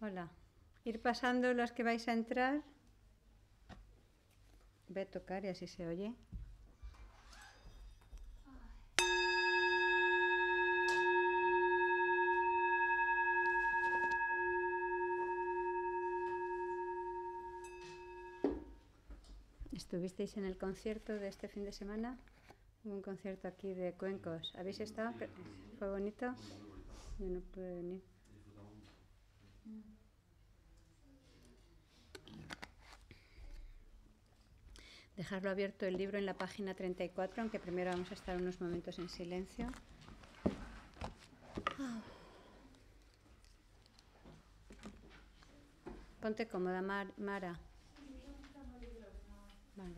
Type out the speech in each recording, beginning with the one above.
Hola. Ir pasando las que vais a entrar. Ve a tocar y así se oye. ¿Estuvisteis en el concierto de este fin de semana? un concierto aquí de cuencos. ¿Habéis estado? ¿Fue bonito? Yo no pude venir. Dejarlo abierto el libro en la página 34, aunque primero vamos a estar unos momentos en silencio. Ponte cómoda, Mara. Bueno,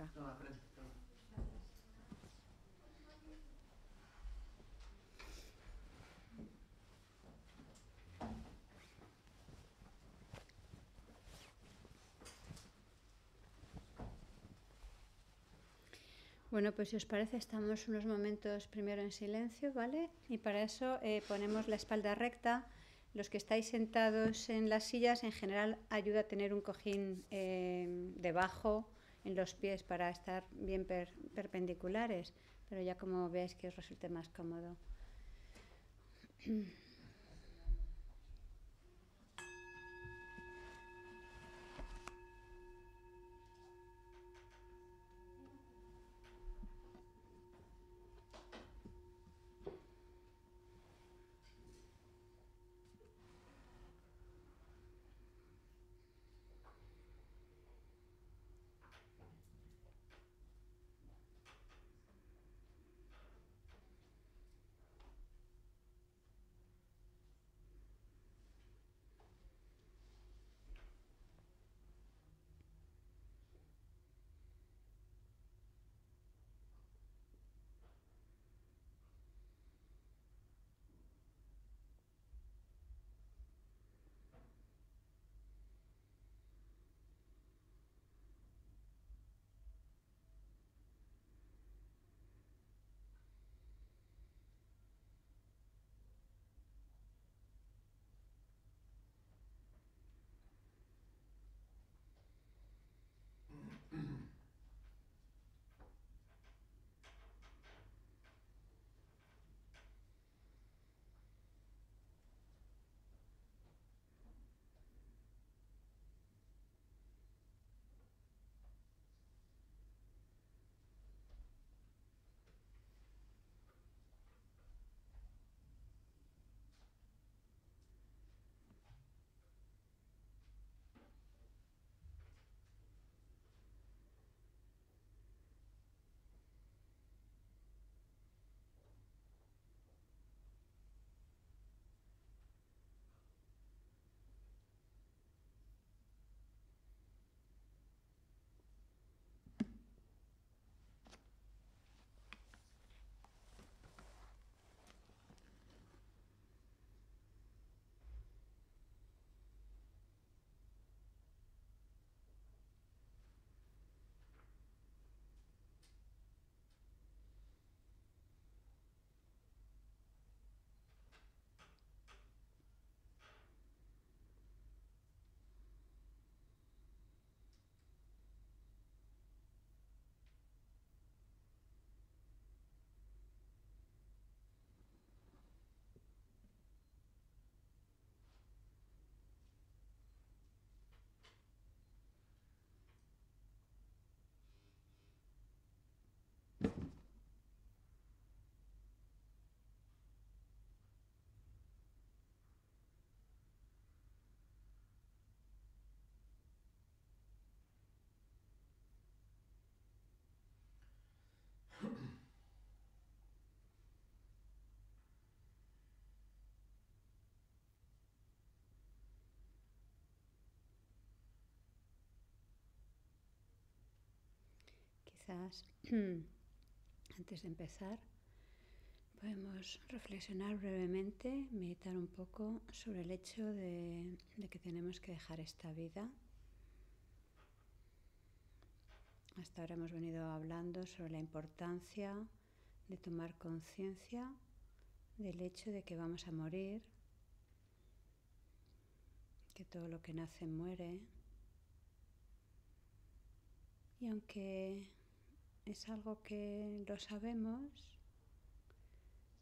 pues si os parece, estamos unos momentos primero en silencio, ¿vale? Y para eso eh, ponemos la espalda recta. Los que estáis sentados en las sillas, en general, ayuda a tener un cojín eh, debajo en los pies para estar bien perpendiculares, pero ya como veis que os resulte más cómodo. antes de empezar podemos reflexionar brevemente, meditar un poco sobre el hecho de, de que tenemos que dejar esta vida. Hasta ahora hemos venido hablando sobre la importancia de tomar conciencia del hecho de que vamos a morir, que todo lo que nace muere. Y aunque es algo que lo sabemos,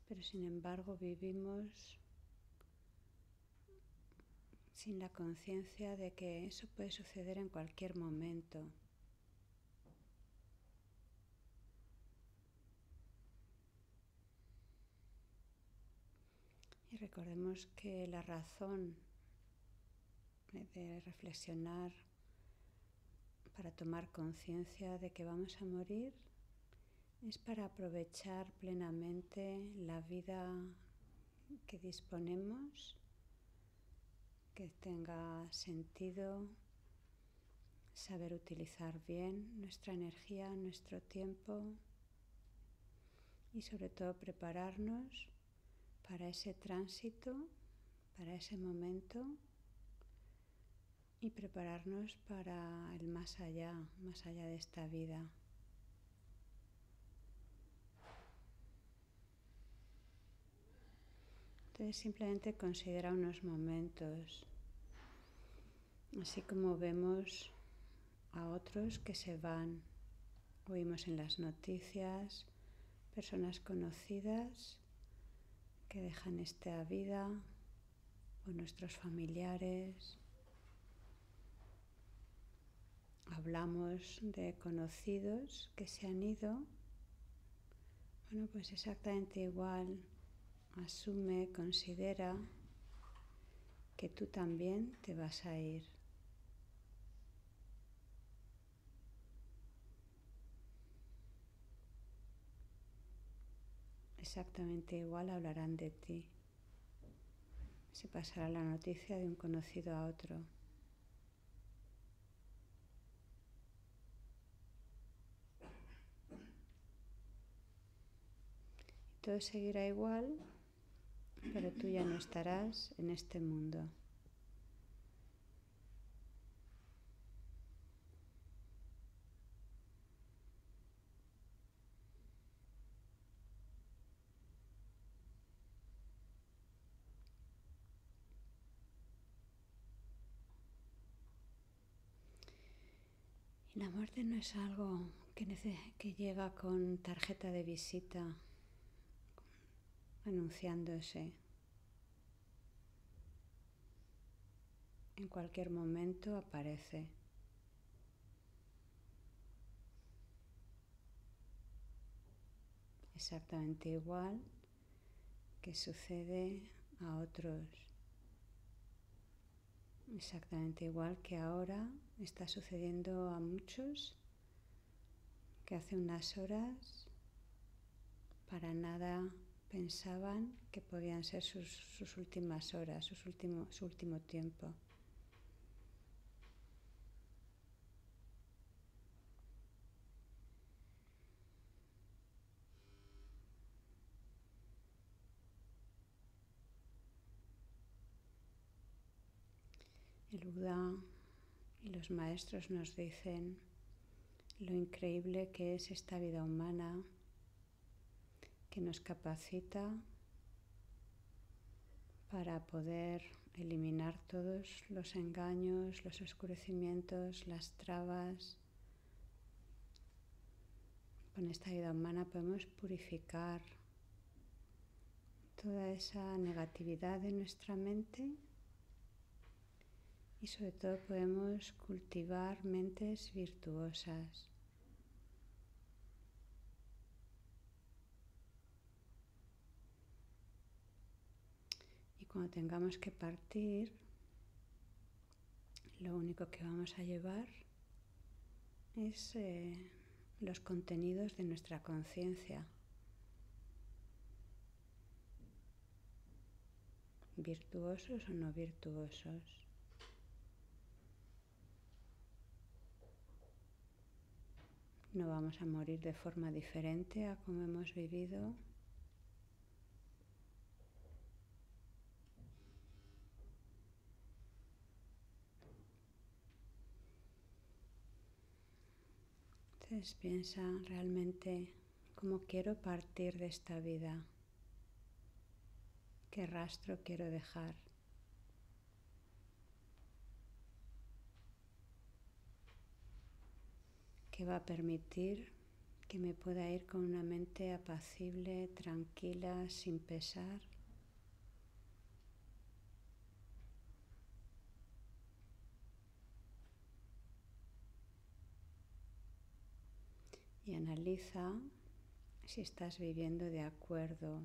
pero sin embargo vivimos sin la conciencia de que eso puede suceder en cualquier momento. Y recordemos que la razón de reflexionar para tomar conciencia de que vamos a morir, es para aprovechar plenamente la vida que disponemos, que tenga sentido, saber utilizar bien nuestra energía, nuestro tiempo y sobre todo prepararnos para ese tránsito, para ese momento y prepararnos para el más allá, más allá de esta vida. Entonces simplemente considera unos momentos, así como vemos a otros que se van, oímos en las noticias, personas conocidas que dejan esta vida o nuestros familiares hablamos de conocidos que se han ido, bueno, pues exactamente igual asume, considera que tú también te vas a ir. Exactamente igual hablarán de ti. Se pasará la noticia de un conocido a otro. Todo seguirá igual, pero tú ya no estarás en este mundo. La muerte no es algo que, que llega con tarjeta de visita anunciándose en cualquier momento aparece. Exactamente igual que sucede a otros. Exactamente igual que ahora está sucediendo a muchos que hace unas horas para nada pensaban que podían ser sus, últimas horas, su último tiempo. El Buda y los maestros nos dicen lo increíble que es esta vida humana que nos capacita para poder eliminar todos los engaños, los oscurecimientos, las trabas. Con esta ayuda humana podemos purificar toda esa negatividad de nuestra mente y sobre todo podemos cultivar mentes virtuosas. cuando tengamos que partir, lo único que vamos a llevar es eh, los contenidos de nuestra conciencia. virtuosos o no virtuosos. No vamos a morir de forma diferente a como hemos vivido piensa realmente cómo quiero partir de esta vida, qué rastro quiero dejar. que va a permitir que me pueda ir con una mente apacible, tranquila, sin pesar. y analiza si estás viviendo de acuerdo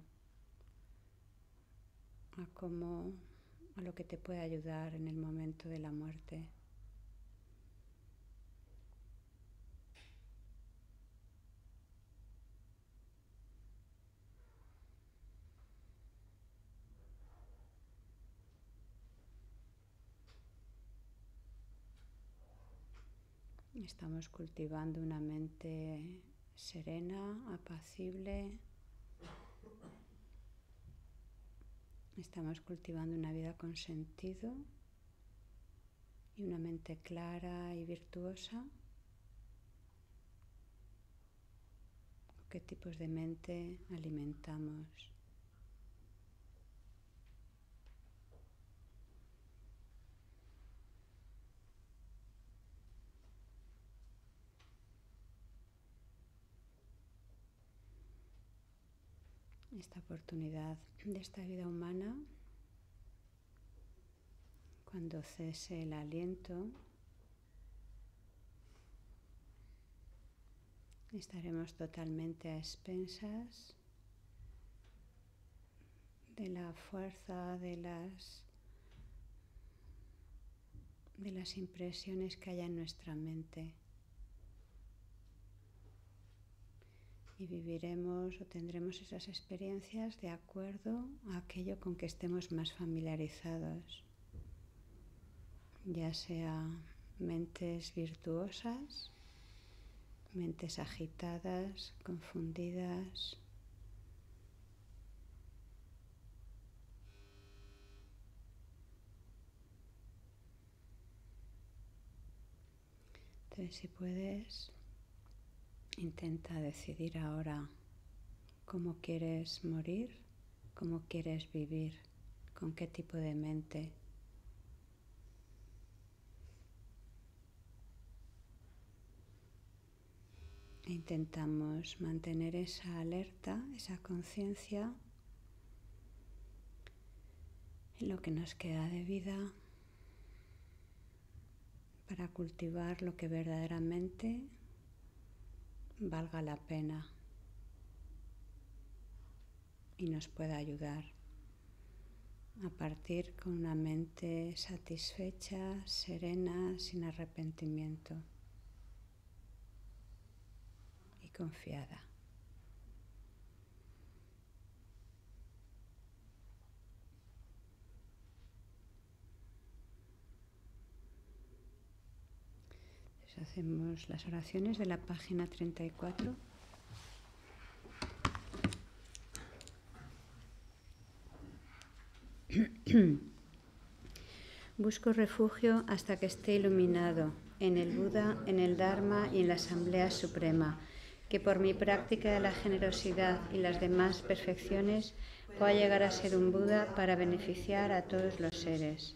a a lo que te puede ayudar en el momento de la muerte. Estamos cultivando una mente serena, apacible. Estamos cultivando una vida con sentido y una mente clara y virtuosa. ¿Qué tipos de mente alimentamos? esta oportunidad de esta vida humana, cuando cese el aliento, estaremos totalmente a expensas de la fuerza de las de las impresiones que haya en nuestra mente. y viviremos o tendremos esas experiencias de acuerdo a aquello con que estemos más familiarizados, ya sea mentes virtuosas, mentes agitadas, confundidas. Entonces, si puedes Intenta decidir ahora cómo quieres morir, cómo quieres vivir, con qué tipo de mente. E intentamos mantener esa alerta, esa conciencia en lo que nos queda de vida para cultivar lo que verdaderamente valga la pena y nos pueda ayudar a partir con una mente satisfecha, serena, sin arrepentimiento y confiada. Pues hacemos las oraciones de la página 34. Busco refugio hasta que esté iluminado en el Buda, en el Dharma y en la Asamblea Suprema, que por mi práctica de la generosidad y las demás perfecciones pueda llegar a ser un Buda para beneficiar a todos los seres.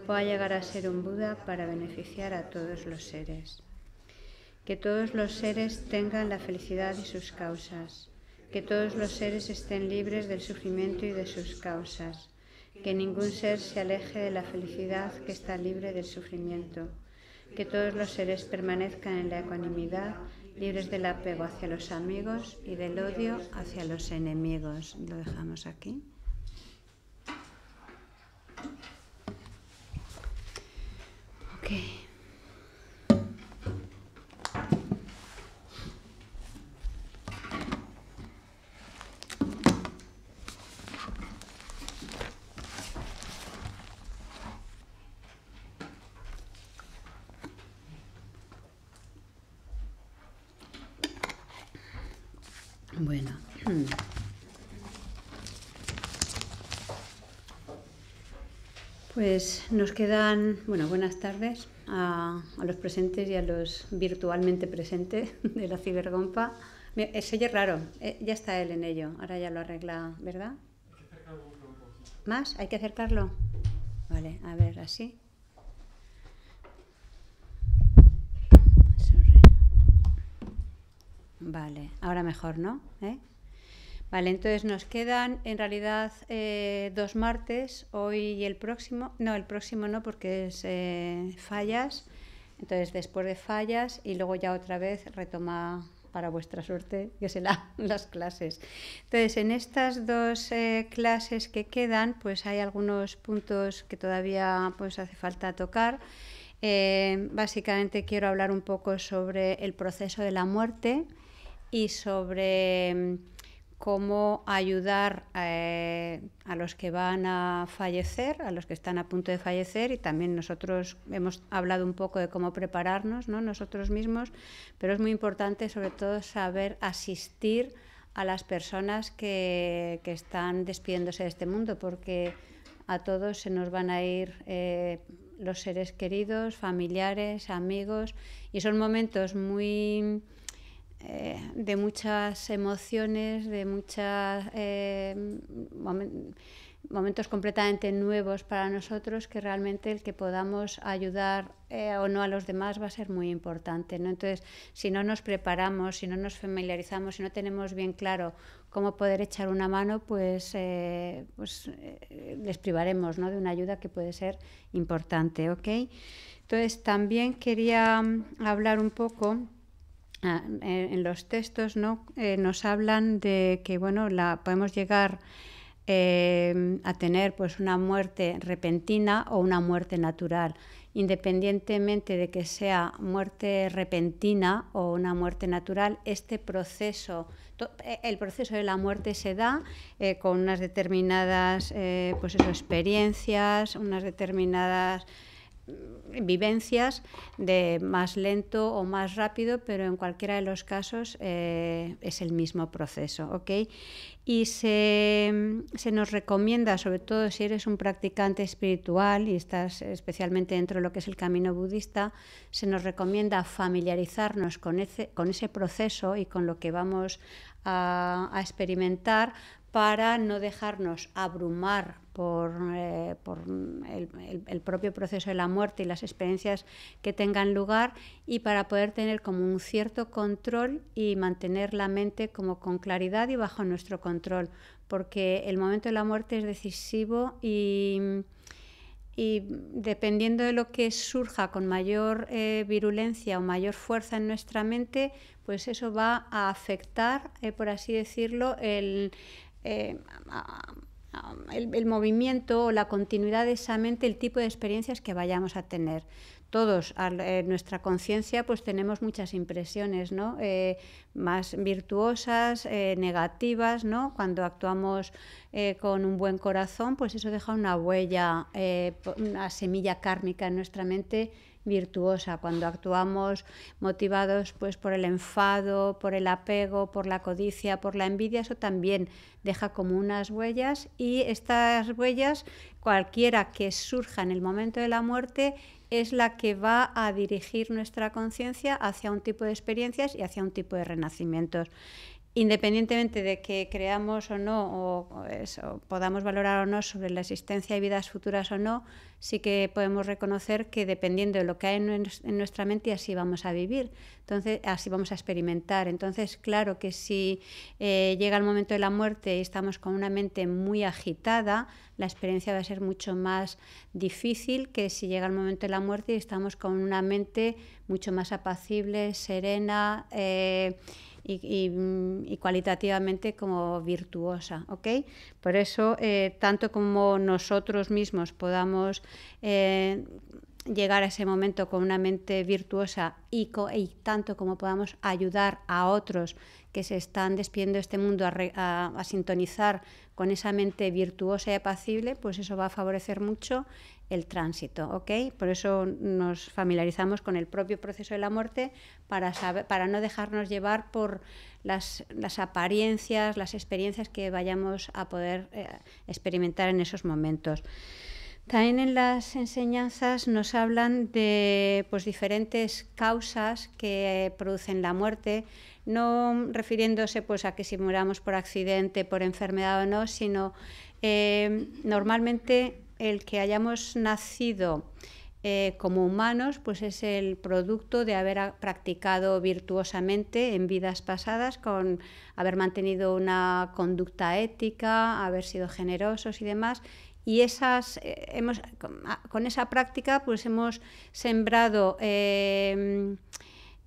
pueda llegar a ser un Buda para beneficiar a todos los seres. Que todos los seres tengan la felicidad y sus causas. Que todos los seres estén libres del sufrimiento y de sus causas. Que ningún ser se aleje de la felicidad que está libre del sufrimiento. Que todos los seres permanezcan en la ecuanimidad, libres del apego hacia los amigos y del odio hacia los enemigos. Lo dejamos aquí. Okay. Pues nos quedan, bueno, buenas tardes a, los presentes y a los virtualmente presentes de la cibergompa. Eh, se oye raro, eh, ya está él en ello, ahora ya lo arregla, ¿verdad? ¿Más? ¿Hay que acercarlo? Vale, a ver, así. Vale, ahora mejor, ¿no? ¿Eh? Vale, entonces nos quedan en realidad eh, dos martes, hoy y el próximo. No, el próximo no, porque es eh, fallas. Entonces después de fallas y luego ya otra vez retoma para vuestra suerte, que se la, las clases. Entonces, en estas dos eh, clases que quedan, pues hay algunos puntos que todavía pues, hace falta tocar. básicamente quiero hablar un poco sobre el proceso de la muerte y sobre mm, cómo ayudar eh, a los que van a fallecer, a los que están a punto de fallecer, y también nosotros hemos hablado un poco de cómo prepararnos ¿no? nosotros mismos, pero es muy importante sobre todo saber asistir a las personas que, que están despidiéndose de este mundo, porque a todos se nos van a ir eh, los seres queridos, familiares, amigos, y son momentos muy eh, de muchas emociones, de muchos eh, momentos completamente nuevos para nosotros, que realmente el que podamos ayudar eh, o no a los demás va a ser muy importante. ¿no? Entonces, si no nos preparamos, si no nos familiarizamos, si no tenemos bien claro cómo poder echar una mano, pues, pues les privaremos de una ayuda que puede ser importante. ¿okay? Entonces, también quería mm, hablar un poco Ah, eh, en los textos ¿no? Eh, nos hablan de que bueno, la, podemos llegar eh, a tener pues, una muerte repentina o una muerte natural. Independientemente de que sea muerte repentina o una muerte natural, este proceso, el proceso de la muerte se da con unas determinadas pues experiencias, unas determinadas vivencias de más lento o más rápido, pero en cualquiera de los casos eh, es el mismo proceso. ¿okay? Y se, se, nos recomienda, sobre todo si eres un practicante espiritual y estás especialmente dentro de lo que es el camino budista, se nos recomienda familiarizarnos con ese, con ese proceso y con lo que vamos a, experimentar para no dejarnos abrumar por, eh, el, el, propio proceso de la muerte y las experiencias que tengan lugar y para poder tener como un cierto control y mantener la mente como con claridad y bajo nuestro control, porque el momento de la muerte es decisivo y y dependiendo de lo que surja con mayor eh, virulencia o mayor fuerza en nuestra mente, pues eso va a afectar, eh, por así decirlo, el, eh, el, movimiento o la continuidad de esa mente, el tipo de experiencias que vayamos a tener todos en eh, nuestra conciencia pues tenemos muchas impresiones ¿no? Eh, más virtuosas eh, negativas ¿no? cuando actuamos con un buen corazón pues eso deja una huella una semilla kármica en nuestra mente virtuosa, cuando actuamos motivados pues por el enfado, por el apego, por la codicia, por la envidia, eso también deja como unas huellas y estas huellas cualquiera que surja en el momento de la muerte es la que va a dirigir nuestra conciencia hacia un tipo de experiencias y hacia un tipo de renacimientos independientemente de que creamos o no, o, podamos valorar o no sobre la existencia de vidas futuras o no, sí que podemos reconocer que dependiendo de lo que hay en, nuestra mente, así vamos a vivir, entonces así vamos a experimentar. Entonces, claro que si eh, llega el momento de la muerte y estamos con una mente muy agitada, la experiencia va a ser mucho más difícil que si llega el momento de la muerte y estamos con una mente mucho más apacible, serena. Eh, Mm, y, cualitativamente como virtuosa. Por eso, eh, tanto como nosotros mismos podamos eh, llegar a ese momento con una mente virtuosa y, tanto como podamos ayudar a otros que se están despidiendo de este mundo a sintonizar con esa mente virtuosa y apacible, pues eso va a favorecer mucho el tránsito, ¿ok? Por eso nos familiarizamos con el propio proceso de la muerte para, para no dejarnos llevar por las, apariencias, las experiencias que vayamos a poder eh, experimentar en esos momentos. También en las enseñanzas nos hablan de pues, diferentes causas que producen la muerte, no refiriéndose pues, a que si muramos por accidente, por enfermedad o no, sino eh, normalmente el que hayamos nacido eh, como humanos, pues es el producto de haber practicado virtuosamente en vidas pasadas, con haber mantenido una conducta ética, haber sido generosos y demás. Y esas, eh, hemos, con, esa práctica, pues hemos sembrado eh,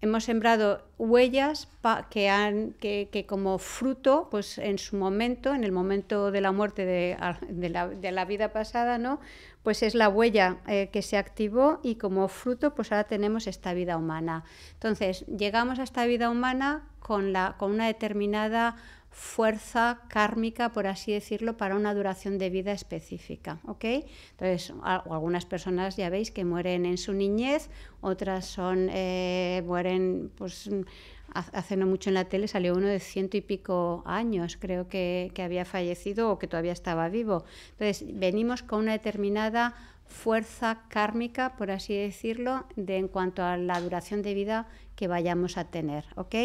hemos sembrado huellas que, han, que, como fruto, pues en su momento, en el momento de la muerte de, ah, la, vida pasada, ¿no? pues es la huella eh, que se activó y como fruto, pues ahora tenemos esta vida humana. Entonces, llegamos a esta vida humana con, la, con una determinada fuerza kármica, por así decirlo, para una duración de vida específica. ¿ok? Entonces, algunas personas ya veis que mueren en su niñez, otras son eh, mueren, pues hace no mucho en la tele salió uno de ciento y pico años, creo que, había fallecido o que todavía estaba vivo. Entonces, venimos con una determinada fuerza kármica, por así decirlo, de, en cuanto a la duración de vida que vayamos a tener. ¿ok?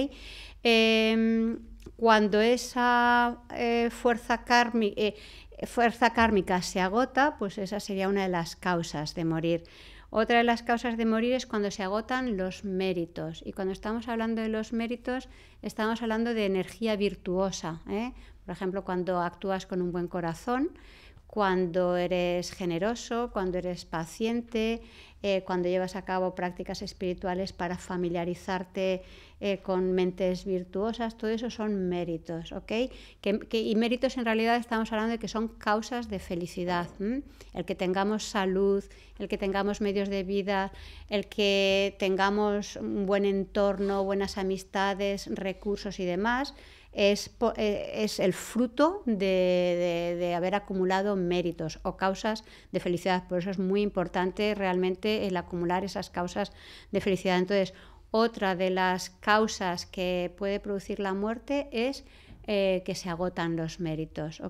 Em, cuando esa eh, eh, fuerza, kármica se agota, pues esa sería una de las causas de morir. Otra de las causas de morir es cuando se agotan los méritos. Y cuando estamos hablando de los méritos, estamos hablando de energía virtuosa. ¿eh? Por ejemplo, cuando actúas con un buen corazón, cuando eres generoso, cuando eres paciente, cuando llevas a cabo prácticas espirituales para familiarizarte eh, con mentes virtuosas, todo eso son méritos, ¿ok? y méritos en realidad estamos hablando de que son causas de felicidad. El que tengamos salud, el que tengamos medios de vida, el que tengamos un buen entorno, buenas amistades, recursos y demás, es, eh, el fruto de, haber acumulado méritos o causas de felicidad. Por eso es muy importante realmente el acumular esas causas de felicidad. Entonces, otra de las causas que puede producir la muerte es eh, que se agotan los méritos,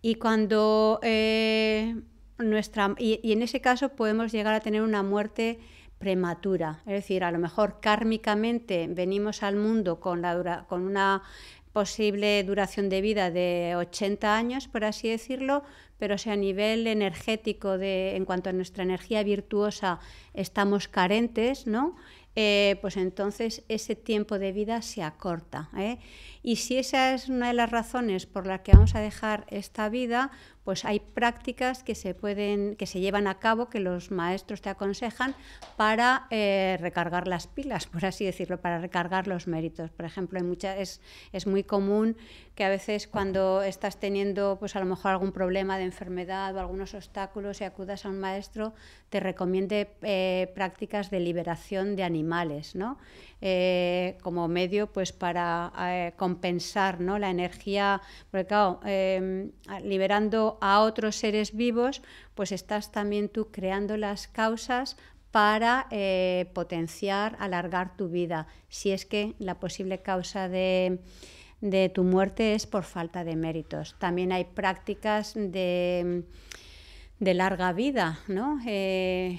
Y cuando eh, nuestra y, en ese caso podemos llegar a tener una muerte prematura, es decir, a lo mejor kármicamente venimos al mundo con, con una posible duración de vida de 80 años, por así decirlo, pero si a nivel energético, de, en cuanto a nuestra energía virtuosa, estamos carentes, ¿no? Eh, pues entonces ese tiempo de vida se acorta. ¿eh? Y si esa es una de las razones por las que vamos a dejar esta vida, pues hay prácticas que se pueden, que se llevan a cabo, que los maestros te aconsejan para eh, recargar las pilas, por así decirlo, para recargar los méritos. Por ejemplo, hay es, es muy común que a veces cuando estás teniendo pues a lo mejor algún problema de enfermedad o algunos obstáculos y acudas a un maestro te recomiende eh, prácticas de liberación de animales ¿no? Eh, como medio pues para eh, compensar la energía porque claro em, liberando a otros seres vivos pues estás también tú creando las causas para potenciar alargar tu vida si es que la posible causa de de tu muerte es por falta de méritos. También hay prácticas de de larga vida, ¿no? Eh,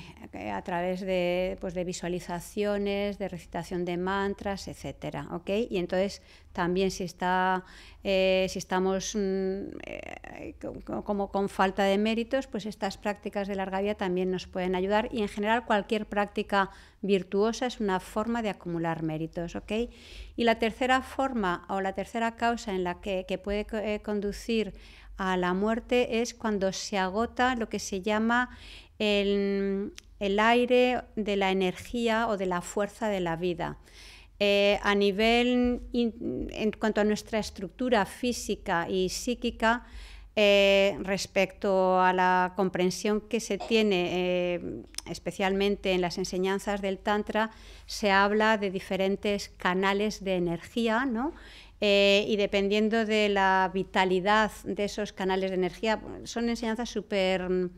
a través pues, de, visualizaciones, de recitación de mantras, etcétera, Y entonces también si, está, eh, si estamos mm, eh, como con falta de méritos, pues estas prácticas de larga vida también nos pueden ayudar y en general cualquier práctica virtuosa es una forma de acumular méritos, Y la tercera forma o la tercera causa en la que, que puede conducir a la muerte es cuando se agota lo que se llama el, aire de la energía o de la fuerza de la vida. Eh, a nivel, en cuanto a nuestra estructura física y psíquica, eh, respecto a la comprensión que se tiene, eh, especialmente en las enseñanzas del Tantra, se habla de diferentes canales de energía, eh, y dependiendo de la vitalidad de esos canales de energía, son enseñanzas súper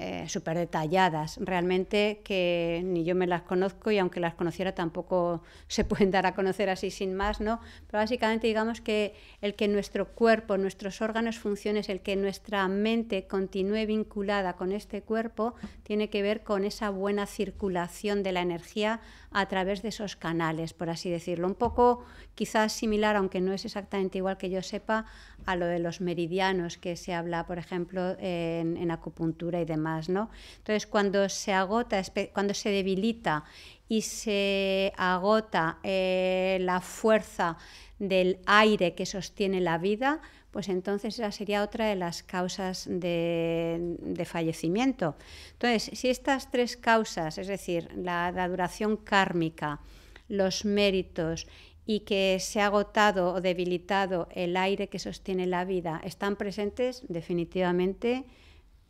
eh, súper detalladas, realmente que ni yo me las conozco y aunque las conociera tampoco se pueden dar a conocer así sin más, ¿no? Pero básicamente digamos que el que nuestro cuerpo, nuestros órganos funciones, el que nuestra mente continúe vinculada con este cuerpo, tiene que ver con esa buena circulación de la energía a través de esos canales, por así decirlo. Un poco quizás similar, aunque no es exactamente igual que yo sepa, a lo de los meridianos que se habla, por ejemplo, en, en acupuntura y demás. Entonces, cuando se agota, cuando se debilita y se agota eh, la fuerza del aire que sostiene la vida, pues entonces esa sería otra de las causas de, fallecimiento. Entonces, si estas tres causas, es decir, la, la duración kármica, los méritos y que se ha agotado o debilitado el aire que sostiene la vida, están presentes definitivamente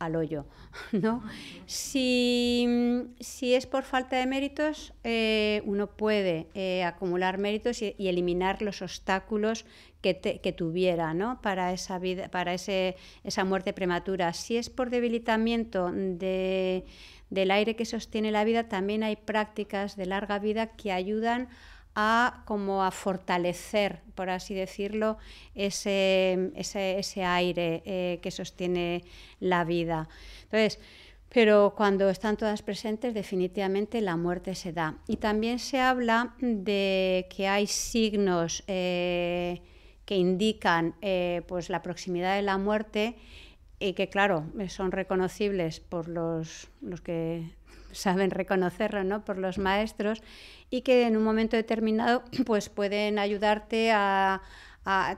al hoyo, ¿no? Si, si es por falta de méritos, eh, uno puede eh, acumular méritos y, eliminar los obstáculos que, tuviera, Para esa vida, para esa muerte prematura. Si es por debilitamiento del aire que sostiene la vida, también hay prácticas de larga vida que ayudan a como a fortalecer, por así decirlo, ese, ese, aire eh, que sostiene la vida. Entonces, pero cuando están todas presentes, definitivamente la muerte se da. Y también se habla de que hay signos eh, que indican eh, pues la proximidad de la muerte y que, claro, son reconocibles por los que saben reconocerlo ¿no? por los maestros y que en un momento determinado pues pueden ayudarte a,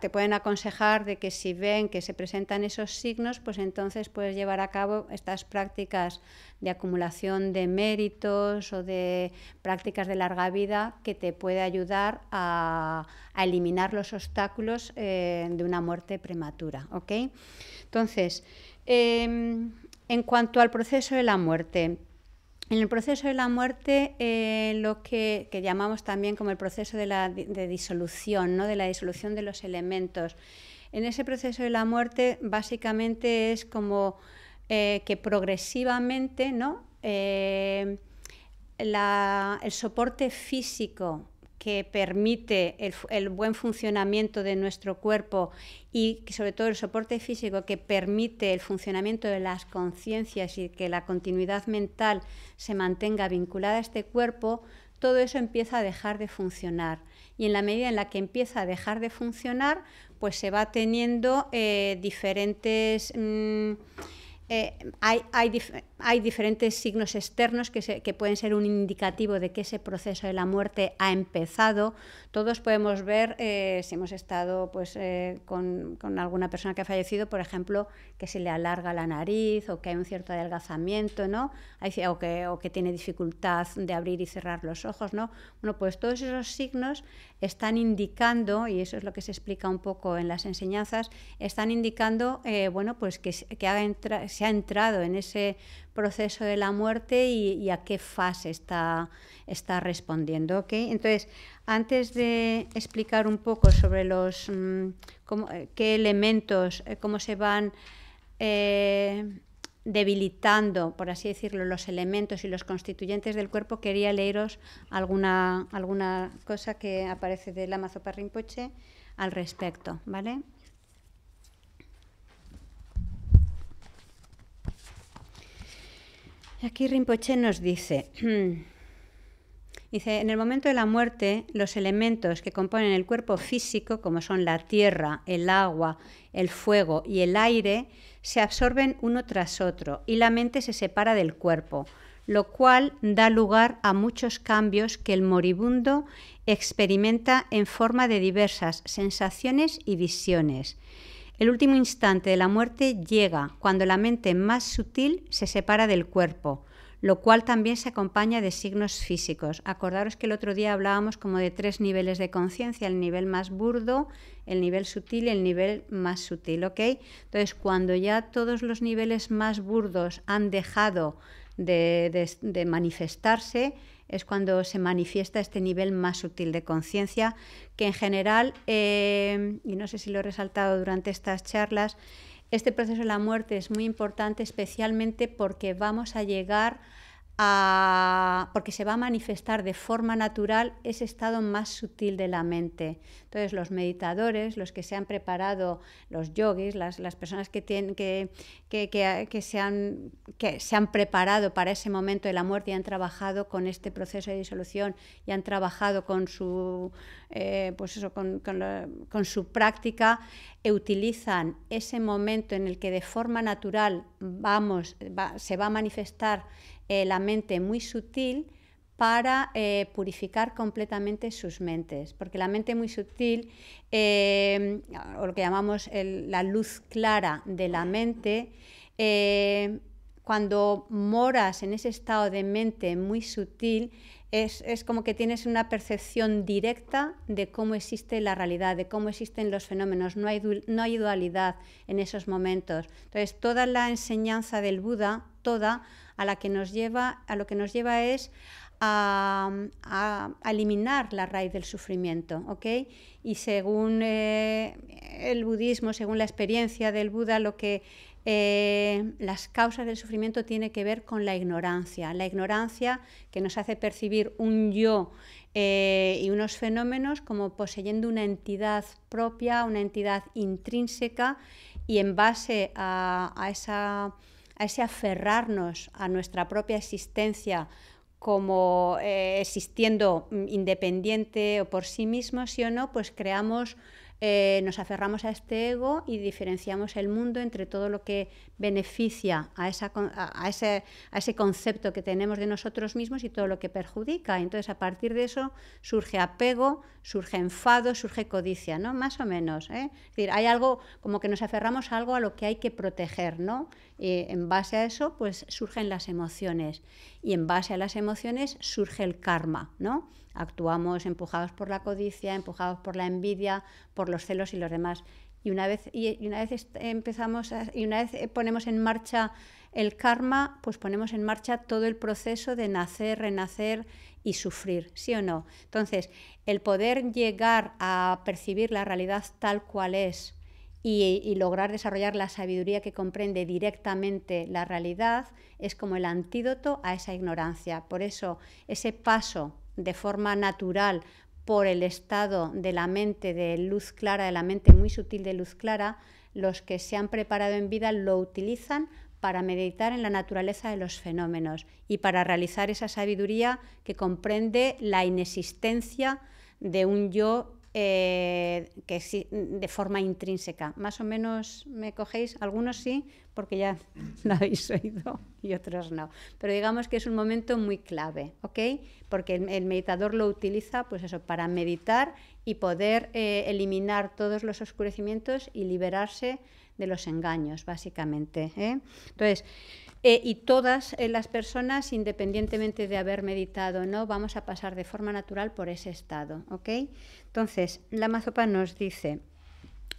te pueden aconsejar de que si ven que se presentan esos signos, pues entonces puedes llevar a cabo estas prácticas de acumulación de méritos o de prácticas de larga vida que te puede ayudar a, eliminar los obstáculos eh, de una muerte prematura. ¿ok? Entonces, em, en cuanto al proceso de la muerte, en el proceso de la muerte, eh, lo que, llamamos también como el proceso de, la, disolución, ¿no? de la disolución de los elementos, en ese proceso de la muerte básicamente es como eh, que progresivamente ¿no? Eh, el soporte físico que permite el, buen funcionamiento de nuestro cuerpo y sobre todo el soporte físico que permite el funcionamiento de las conciencias y que la continuidad mental se mantenga vinculada a este cuerpo, todo eso empieza a dejar de funcionar. Y en la medida en la que empieza a dejar de funcionar, pues se va teniendo eh, diferentes... Mm, eh, hay, hay, diferentes signos externos que, que, pueden ser un indicativo de que ese proceso de la muerte ha empezado. Todos podemos ver, eh, si hemos estado pues, eh, con, alguna persona que ha fallecido, por ejemplo, que se le alarga la nariz o que hay un cierto adelgazamiento, ¿no? o, que, tiene dificultad de abrir y cerrar los ojos. ¿no? Bueno, pues todos esos signos están indicando, y eso es lo que se explica un poco en las enseñanzas, están indicando bueno, pues que, que ha entrado se ha entrado en ese proceso de la muerte y, a qué fase está, está respondiendo. Entonces, antes de explicar un poco sobre los mm, eh, qué elementos, eh, cómo se van eh, debilitando, por así decirlo, los elementos y los constituyentes del cuerpo, quería leeros alguna, alguna cosa que aparece de Amazoparrinpoche al respecto, ¿vale? Aquí Rinpoche nos dice, dice, en el momento de la muerte, los elementos que componen el cuerpo físico, como son la tierra, el agua, el fuego y el aire, se absorben uno tras otro y la mente se separa del cuerpo, lo cual da lugar a muchos cambios que el moribundo experimenta en forma de diversas sensaciones y visiones. El último instante de la muerte llega cuando la mente más sutil se separa del cuerpo, lo cual también se acompaña de signos físicos. Acordaros que el otro día hablábamos como de tres niveles de conciencia, el nivel más burdo, el nivel sutil y el nivel más sutil, ¿ok? Entonces, cuando ya todos los niveles más burdos han dejado de manifestarse, es cuando se manifiesta este nivel más sutil de conciencia, que en general, eh, y no sé si lo he resaltado durante estas charlas, este proceso de la muerte es muy importante especialmente porque vamos a llegar a, porque se va a manifestar de forma natural ese estado más sutil de la mente. Entonces, los meditadores, los que se han preparado, los yogis, las, personas que, tienen, que, que, que, se han, preparado para ese momento de la muerte y han trabajado con este proceso de disolución y han trabajado con su, eh, pues eso, con, con su práctica, utilizan ese momento en el que de forma natural vamos, se va a manifestar eh, la mente muy sutil para eh, purificar completamente sus mentes, porque la mente muy sutil, eh, o lo que llamamos la luz clara de la mente, cuando moras en ese estado de mente muy sutil, es, como que tienes una percepción directa de cómo existe la realidad, de cómo existen los fenómenos, no hay, no hay dualidad en esos momentos. Entonces, toda la enseñanza del Buda, toda, a, la que nos lleva, a lo que nos lleva es a, eliminar la raíz del sufrimiento, Y según eh, el budismo, según la experiencia del Buda, lo que eh, las causas del sufrimiento tienen que ver con la ignorancia, la ignorancia que nos hace percibir un yo eh, y unos fenómenos como poseyendo una entidad propia, una entidad intrínseca y en base a, a, esa, a ese aferrarnos a nuestra propia existencia como eh, existiendo mm, independiente o por sí mismo, sí o no, pues creamos eh, nos aferramos a este ego y diferenciamos el mundo entre todo lo que beneficia a, ese, concepto que tenemos de nosotros mismos y todo lo que perjudica. Entonces, a partir de eso surge apego, surge enfado, surge codicia, ¿no? Más o menos. ¿eh? Es decir, hay algo como que nos aferramos a algo a lo que hay que proteger, ¿no? en base a eso, pues surgen las emociones. Y en base a las emociones surge el karma, ¿no? Actuamos empujados por la codicia, empujados por la envidia, por los celos y los demás. Y una vez, y una vez empezamos y ponemos en marcha el karma, pues ponemos en marcha todo el proceso de nacer, renacer y sufrir, ¿sí o no? Entonces, el poder llegar a percibir la realidad tal cual es y lograr desarrollar la sabiduría que comprende directamente la realidad es como el antídoto a esa ignorancia. Por eso, ese paso de forma natural por el estado de la mente de luz clara, de la mente muy sutil de luz clara, los que se han preparado en vida lo utilizan para meditar en la naturaleza de los fenómenos y para realizar esa sabiduría que comprende la inexistencia de un yo eh, que sí, de forma intrínseca. Más o menos me cogéis, algunos sí, porque ya lo habéis oído y otros no. Pero digamos que es un momento muy clave, ¿ok? Porque el, meditador lo utiliza, pues eso, para meditar y poder eh, eliminar todos los oscurecimientos y liberarse de los engaños, básicamente. ¿eh? Entonces, y todas las personas, independientemente de haber meditado o no, vamos a pasar de forma natural por ese estado. ¿ok? Entonces, la mazopa nos dice,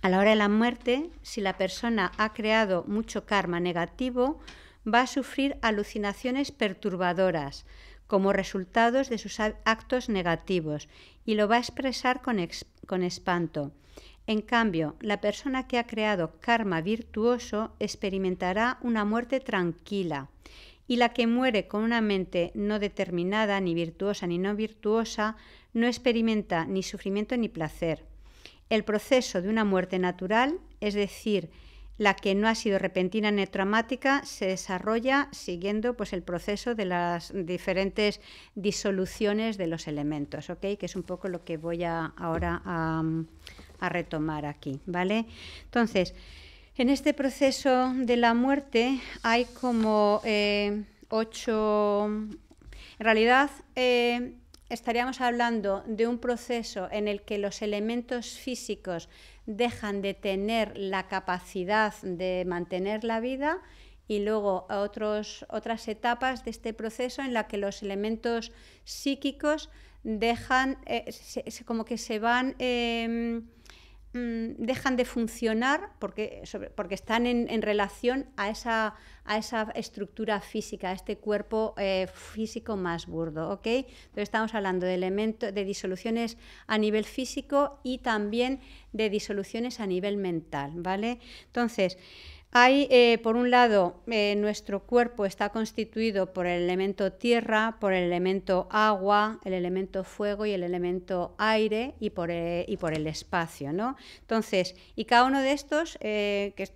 a la hora de la muerte, si la persona ha creado mucho karma negativo, va a sufrir alucinaciones perturbadoras como resultados de sus actos negativos y lo va a expresar con, con espanto. En cambio, la persona que ha creado karma virtuoso experimentará una muerte tranquila y la que muere con una mente no determinada, ni virtuosa ni no virtuosa, no experimenta ni sufrimiento ni placer. El proceso de una muerte natural, es decir, la que no ha sido repentina ni traumática, se desarrolla siguiendo pues, el proceso de las diferentes disoluciones de los elementos, ¿okay? que es un poco lo que voy a, ahora a, a retomar aquí. ¿vale? Entonces, en este proceso de la muerte hay como eh, ocho... En realidad eh, estaríamos hablando de un proceso en el que los elementos físicos dejan de tener la capacidad de mantener la vida y luego otros, otras etapas de este proceso en la que los elementos psíquicos dejan, eh, como que se van... Mm, dejan de funcionar porque, porque están en, relación a esa, a esa, estructura física, a este cuerpo eh, físico más burdo. ¿okay? Entonces estamos hablando de, elementos de disoluciones a nivel físico y también de disoluciones a nivel mental. ¿vale? Entonces, hay, eh, por un lado, eh, nuestro cuerpo está constituido por el elemento tierra, por el elemento agua, el elemento fuego y el elemento aire y por, eh, por el espacio, ¿no? Entonces, y cada uno de estos, que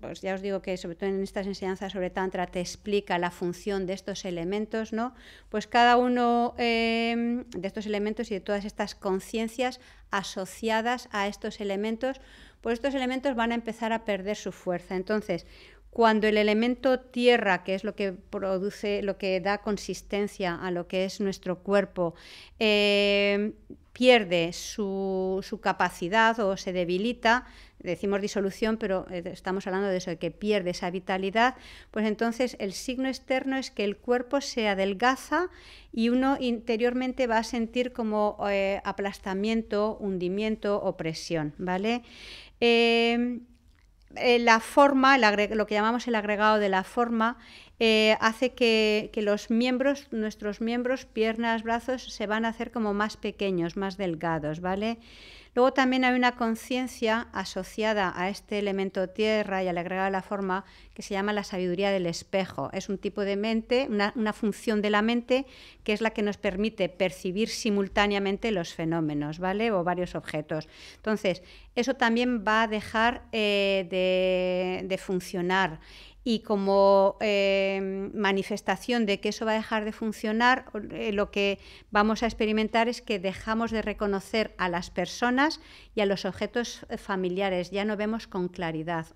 pues ya os digo que sobre todo en estas enseñanzas sobre Tantra te explica la función de estos elementos, ¿no? Pues cada uno de estos elementos y de todas estas conciencias asociadas a estos elementos, pues estos elementos van a empezar a perder su fuerza. Entonces, cuando el elemento tierra, que es lo que produce, lo que da consistencia a lo que es nuestro cuerpo, eh, pierde su, capacidad o se debilita, decimos disolución, pero eh, estamos hablando de eso, de que pierde esa vitalidad, pues entonces el signo externo es que el cuerpo se adelgaza y uno interiormente va a sentir como eh, aplastamiento, hundimiento, opresión, ¿vale? Eh, eh, la forma, lo que llamamos el agregado de la forma, eh, hace que, que, los miembros, nuestros miembros, piernas, brazos, se van a hacer como más pequeños, más delgados, ¿vale? Luego también hay una conciencia asociada a este elemento tierra y al de la forma que se llama la sabiduría del espejo. Es un tipo de mente, una, función de la mente que es la que nos permite percibir simultáneamente los fenómenos, ¿vale? O varios objetos. Entonces, eso también va a dejar eh, de, de funcionar y como em, manifestación de que eso va a dejar de funcionar, eh, lo que vamos a experimentar es que dejamos de reconocer a las personas y a los objetos eh, familiares, ya no vemos con claridad,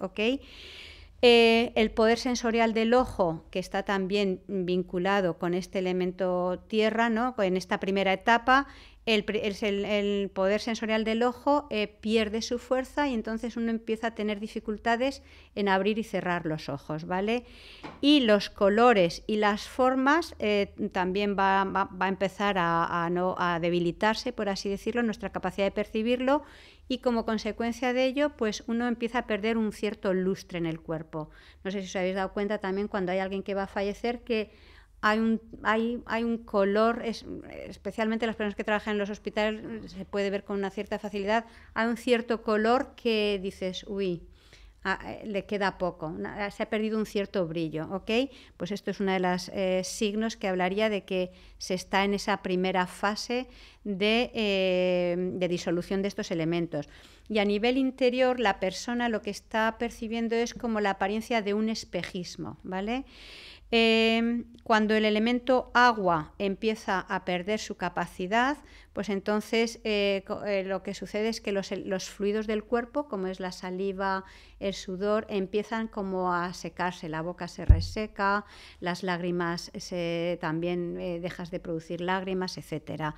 eh, el poder sensorial del ojo, que está también vinculado con este elemento tierra, ¿no? en esta primera etapa, el, poder sensorial del ojo eh, pierde su fuerza y entonces uno empieza a tener dificultades en abrir y cerrar los ojos, ¿vale? Y los colores y las formas eh, también va, a empezar a, a debilitarse, por así decirlo, nuestra capacidad de percibirlo y como consecuencia de ello, pues uno empieza a perder un cierto lustre en el cuerpo. No sé si os habéis dado cuenta también cuando hay alguien que va a fallecer que hay un, hay, hay un color, es, especialmente las personas que trabajan en los hospitales se puede ver con una cierta facilidad, hay un cierto color que dices, uy, ah, eh, le queda poco, ah, se ha perdido un cierto brillo, ¿ok? Pues esto es uno de los eh, signos que hablaría de que se está en esa primera fase de, eh, de, disolución de estos elementos. Y a nivel interior, la persona lo que está percibiendo es como la apariencia de un espejismo, ¿vale? Em, cuando el elemento agua empieza a perder su capacidad, pues entonces eh, eh, lo que sucede es que los, fluidos del cuerpo, como es la saliva, el sudor, empiezan como a secarse, la boca se reseca, las lágrimas se, también eh, dejas de producir lágrimas, etcétera.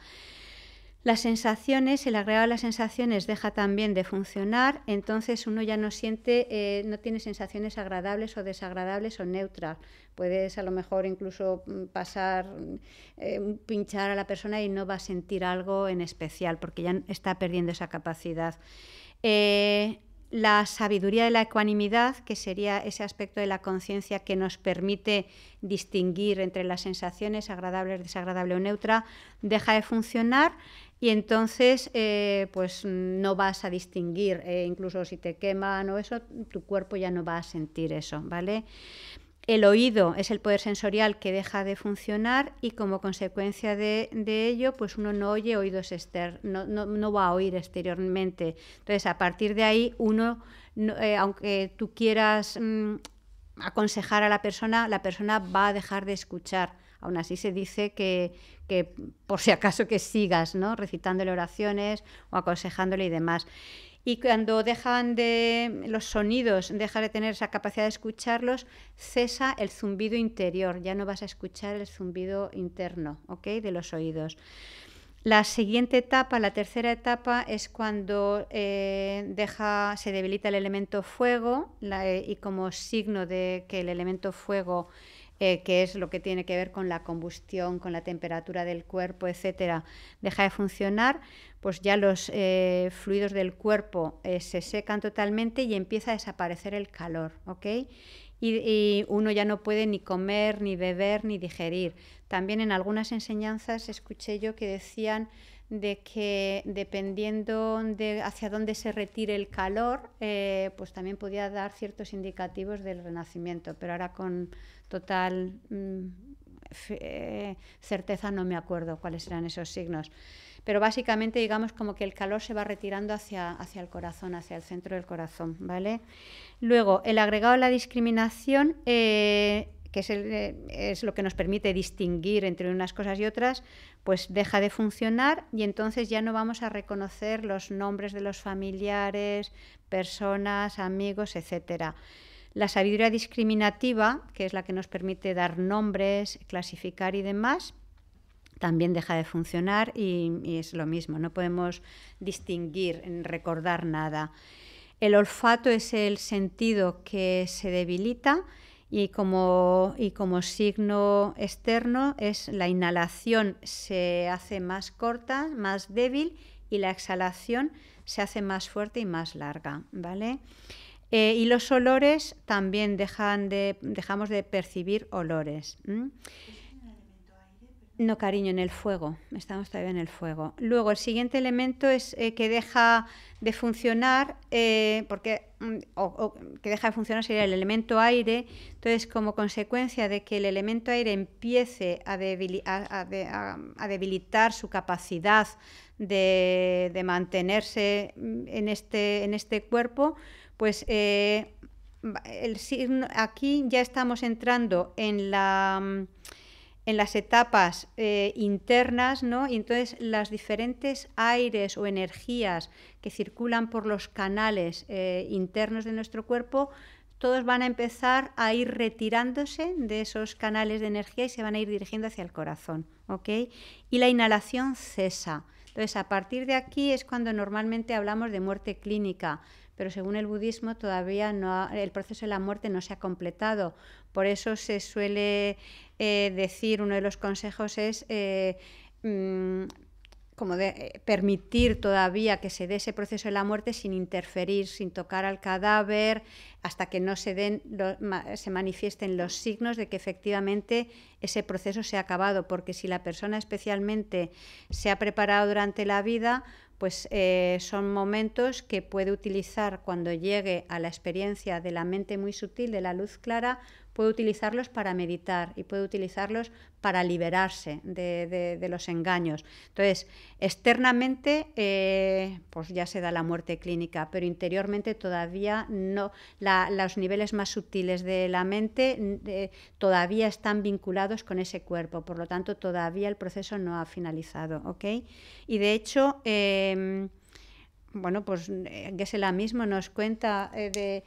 Las sensaciones, el agregado de las sensaciones deja también de funcionar, entonces uno ya no siente, eh, no tiene sensaciones agradables o desagradables o neutras. Puedes a lo mejor incluso mm, pasar, eh, pinchar a la persona y no va a sentir algo en especial porque ya está perdiendo esa capacidad. Eh, la sabiduría de la ecuanimidad, que sería ese aspecto de la conciencia que nos permite distinguir entre las sensaciones agradables, desagradable o neutra, deja de funcionar y entonces eh, pues no vas a distinguir, eh, incluso si te queman o eso, tu cuerpo ya no va a sentir eso, ¿vale? El oído es el poder sensorial que deja de funcionar y como consecuencia de, ello, pues uno no oye oídos externos, no, va a oír exteriormente. Entonces, a partir de ahí, uno, eh, aunque tú quieras mm, aconsejar a la persona, la persona va a dejar de escuchar Aún así se dice que, por si acaso que sigas, ¿no? Recitándole oraciones o aconsejándole y demás. Y cuando dejan de los sonidos, deja de tener esa capacidad de escucharlos, cesa el zumbido interior, ya no vas a escuchar el zumbido interno, De los oídos. La siguiente etapa, la tercera etapa, es cuando eh, deja, se debilita el elemento fuego eh, y como signo de que el elemento fuego eh, que es lo que tiene que ver con la combustión, con la temperatura del cuerpo, etcétera, deja de funcionar, pues ya los eh, fluidos del cuerpo eh, se secan totalmente y empieza a desaparecer el calor, y, uno ya no puede ni comer, ni beber, ni digerir. También en algunas enseñanzas escuché yo que decían de que dependiendo de hacia dónde se retire el calor, eh, pues también podía dar ciertos indicativos del renacimiento, pero ahora con total mm, certeza no me acuerdo cuáles eran esos signos. Pero básicamente digamos como que el calor se va retirando hacia, hacia el corazón, hacia el centro del corazón, ¿vale? Luego, el agregado a la discriminación... Eh, que eh, es, lo que nos permite distinguir entre unas cosas y otras, pues deja de funcionar y entonces ya no vamos a reconocer los nombres de los familiares, personas, amigos, etc. La sabiduría discriminativa, que es la que nos permite dar nombres, clasificar y demás, también deja de funcionar y, y es lo mismo, no podemos distinguir, recordar nada. El olfato es el sentido que se debilita y como, y como signo externo es la inhalación se hace más corta, más débil y la exhalación se hace más fuerte y más larga, ¿vale? Eh, y los olores también dejan de, dejamos de percibir olores. No, cariño, en el fuego. Estamos todavía en el fuego. Luego, el siguiente elemento es eh, que deja de funcionar, eh, porque, mm, o, que deja de funcionar sería el elemento aire. Entonces, como consecuencia de que el elemento aire empiece a, debilitar su capacidad de, mantenerse mm, en este, en este cuerpo, pues eh, el aquí ya estamos entrando en la mm, en las etapas eh, internas, ¿no? Y entonces las diferentes aires o energías que circulan por los canales eh, internos de nuestro cuerpo, todos van a empezar a ir retirándose de esos canales de energía y se van a ir dirigiendo hacia el corazón, ¿ok? Y la inhalación cesa. Entonces, a partir de aquí es cuando normalmente hablamos de muerte clínica, pero según el budismo todavía no el proceso de la muerte no se ha completado. Por eso se suele eh, decir, uno de los consejos es... Eh, mm, como eh, permitir todavía que se dé ese proceso de la muerte sin interferir, sin tocar al cadáver, hasta que no se den se manifiesten los signos de que efectivamente ese proceso se ha acabado, porque si la persona especialmente se ha preparado durante la vida, pues eh, son momentos que puede utilizar cuando llegue a la experiencia de la mente muy sutil, de la luz clara, puede utilizarlos para meditar y puede utilizarlos para liberarse de, los engaños. Entonces, externamente, eh, pues ya se da la muerte clínica, pero interiormente todavía no. los niveles más sutiles de la mente todavía están vinculados con ese cuerpo, por lo tanto, todavía el proceso no ha finalizado. ¿okay? Y de hecho, eh, bueno, pues eh, mismo nos cuenta eh, de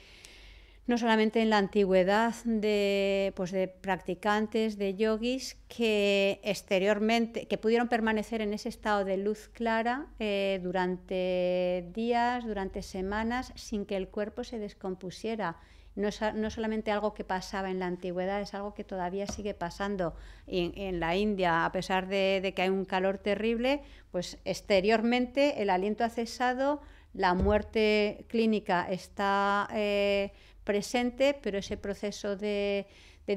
no solamente en la antigüedad de, pues, de practicantes, de yogis, que exteriormente, que pudieron permanecer en ese estado de luz clara eh, durante días, durante semanas, sin que el cuerpo se descompusiera. No no solamente algo que pasaba en la antigüedad, es algo que todavía sigue pasando en, la India, a pesar de, que hay un calor terrible, pues exteriormente el aliento ha cesado, la muerte clínica está eh, presente, pero ese proceso de,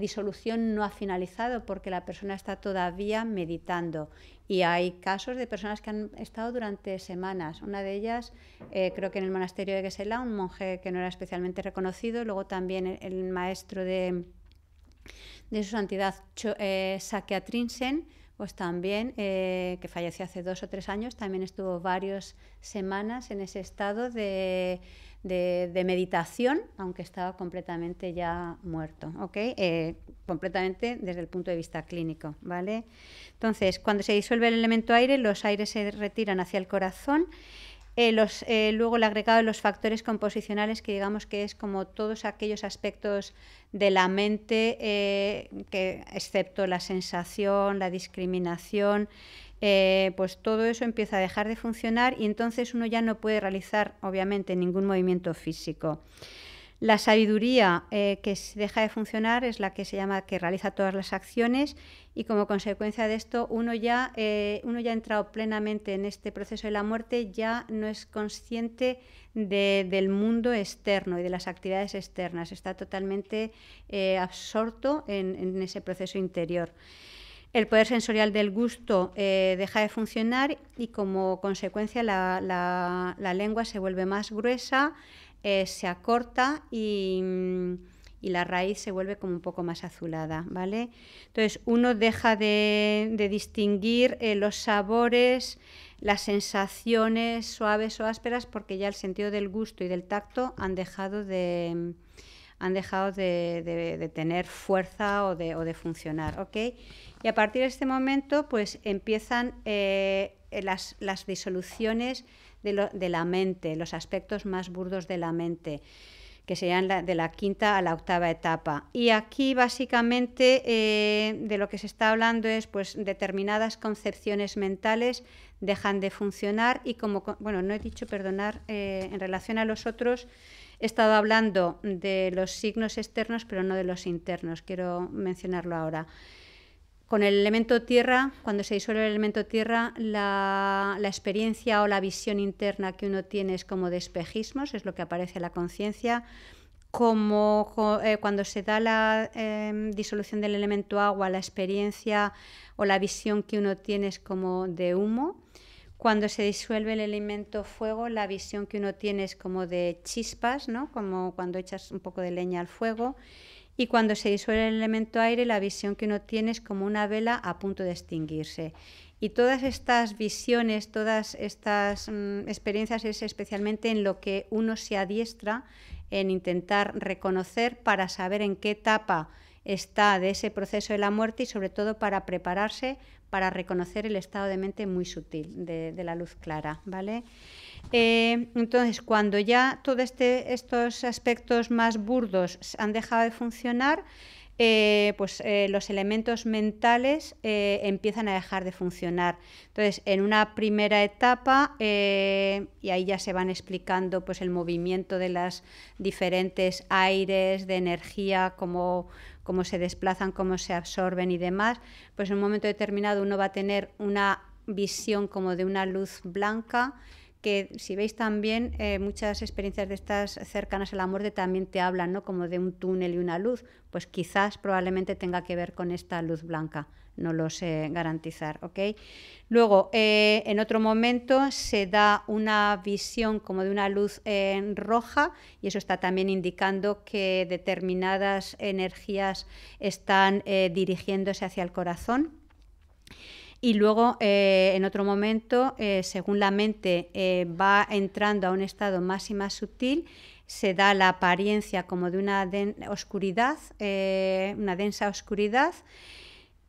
disolución no ha finalizado porque la persona está todavía meditando. Y hay casos de personas que han estado durante semanas. Una de ellas, eh, creo que en el monasterio de Gesela, un monje que no era especialmente reconocido, luego también el, maestro de, de su santidad, Cho, eh, pues también, eh, que falleció hace dos o tres años, también estuvo varias semanas en ese estado de de, meditación, aunque estaba completamente ya muerto, ¿ok? Eh, completamente desde el punto de vista clínico, ¿vale? Entonces, cuando se disuelve el elemento aire, los aires se retiran hacia el corazón. Eh, los, eh, luego el agregado de los factores composicionales, que digamos que es como todos aquellos aspectos de la mente, que, excepto la sensación, la discriminación, eh, pues todo eso empieza a dejar de funcionar y entonces uno ya no puede realizar, obviamente, ningún movimiento físico. La sabiduría eh, que deja de funcionar es la que se llama que realiza todas las acciones y como consecuencia de esto uno ya, eh, ha entrado plenamente en este proceso de la muerte, ya no es consciente del mundo externo y de las actividades externas, está totalmente absorto en ese proceso interior el poder sensorial del gusto eh, deja de funcionar y como consecuencia la, lengua se vuelve más gruesa, eh, se acorta y, la raíz se vuelve como un poco más azulada, ¿vale? Entonces uno deja de, distinguir eh, los sabores, las sensaciones suaves o ásperas porque ya el sentido del gusto y del tacto han dejado de tener fuerza o de, o de funcionar, ¿ok? Y a partir de este momento, pues empiezan eh, las, disoluciones de, la mente, los aspectos más burdos de la mente que serían de la quinta a la octava etapa. Y aquí básicamente eh, de lo que se está hablando es pues determinadas concepciones mentales dejan de funcionar y como, bueno, no he dicho perdonar eh, en relación a los otros, he estado hablando de los signos externos pero no de los internos, quiero mencionarlo ahora. Con el elemento tierra, cuando se disuelve el elemento tierra, la, experiencia o la visión interna que uno tiene es como de espejismos, es lo que aparece en la conciencia como eh, cuando se da la em, disolución del elemento agua, la experiencia o la visión que uno tiene es como de humo. Cuando se disuelve el elemento fuego, la visión que uno tiene es como de chispas, ¿no? como cuando echas un poco de leña al fuego y cuando se disuelve el elemento aire, la visión que uno tiene es como una vela a punto de extinguirse. Y todas estas visiones, todas estas mm, experiencias es especialmente en lo que uno se adiestra en intentar reconocer para saber en qué etapa está de ese proceso de la muerte y sobre todo para prepararse para reconocer el estado de mente muy sutil de, de la luz clara, ¿vale? Eh, entonces, cuando ya todos este, estos aspectos más burdos han dejado de funcionar, eh, pues eh, los elementos mentales empiezan a dejar de funcionar. Entonces, en una primera etapa, y ahí ya se van explicando pues, el movimiento de los diferentes aires, de energía, cómo, cómo se desplazan, cómo se absorben y demás, pues en un momento determinado uno va a tener una visión como de una luz blanca que si veis también eh, muchas experiencias de estas cercanas al amor de también te hablan, ¿no? Como de un túnel y una luz, pues quizás probablemente tenga que ver con esta luz blanca, no lo sé garantizar, ¿ok? Luego, eh, en otro momento se da una visión como de una luz en eh, roja y eso está también indicando que determinadas energías están dirigiéndose hacia el corazón. Y luego, eh, en otro momento, eh, según la mente eh, va entrando a un estado más y más sutil, se da la apariencia como de una oscuridad, una densa oscuridad.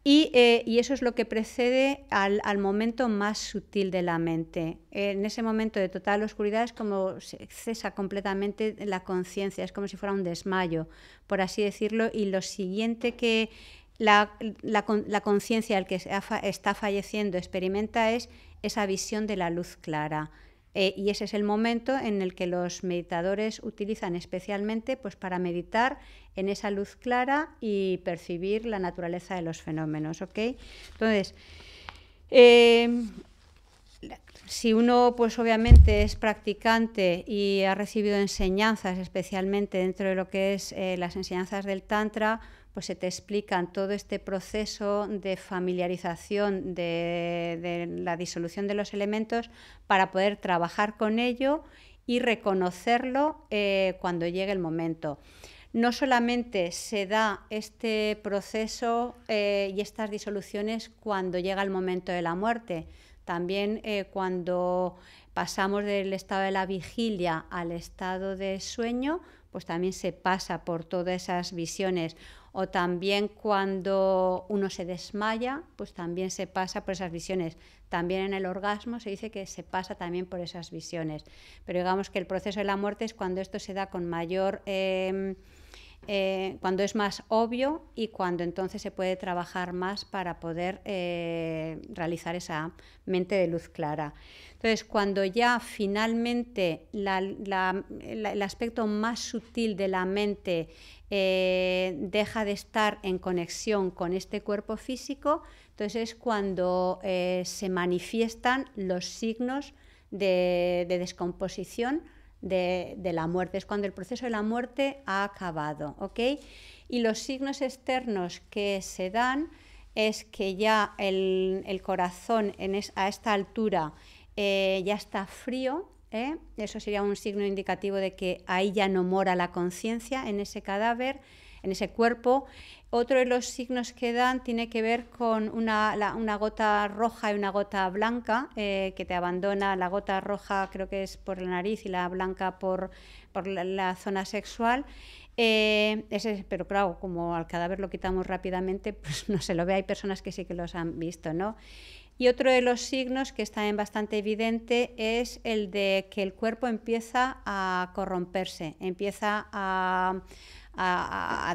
Y, eso es lo que precede al, al, momento más sutil de la mente. En ese momento de total oscuridad es como se cesa completamente la conciencia, es como si fuera un desmayo, por así decirlo, y lo siguiente que la, la conciencia del que está falleciendo experimenta es esa visión de la luz clara. Eh, y ese es el momento en el que los meditadores utilizan especialmente pues, para meditar en esa luz clara y percibir la naturaleza de los fenómenos. ¿okay? Entonces, eh, si uno, pues obviamente, es practicante y ha recibido enseñanzas, especialmente dentro de lo que es eh, las enseñanzas del Tantra, pues se te explican todo este proceso de familiarización de, la disolución de los elementos para poder trabajar con ello y reconocerlo eh, cuando llegue el momento. No solamente se da este proceso eh, y estas disoluciones cuando llega el momento de la muerte, también eh, cuando pasamos del estado de la vigilia al estado de sueño, pues también se pasa por todas esas visiones o también cuando uno se desmaya, pues también se pasa por esas visiones. También en el orgasmo se dice que se pasa también por esas visiones. Pero digamos que el proceso de la muerte es cuando esto se da con mayor... Em, eh, cuando es más obvio y cuando entonces se puede trabajar más para poder eh, realizar esa mente de luz clara. Entonces, cuando ya finalmente el aspecto más sutil de la mente eh, deja de estar en conexión con este cuerpo físico, entonces es cuando se manifiestan los signos de descomposición de, la muerte. Es cuando el proceso de la muerte ha acabado. Y los signos externos que se dan es que ya el, corazón a esta altura eh, ya está frío. ¿eh? Eso sería un signo indicativo de que ahí ya no mora la conciencia en ese cadáver en ese cuerpo. Otro de los signos que dan tiene que ver con una, gota roja y una gota blanca eh, que te abandona. La gota roja creo que es por la nariz y la blanca por, la, zona sexual. Eh, ese, pero claro, como al cadáver lo quitamos rápidamente, pues no se lo ve. Hay personas que sí que los han visto, ¿no? Y otro de los signos que está bastante evidente es el de que el cuerpo empieza a corromperse, empieza a, a,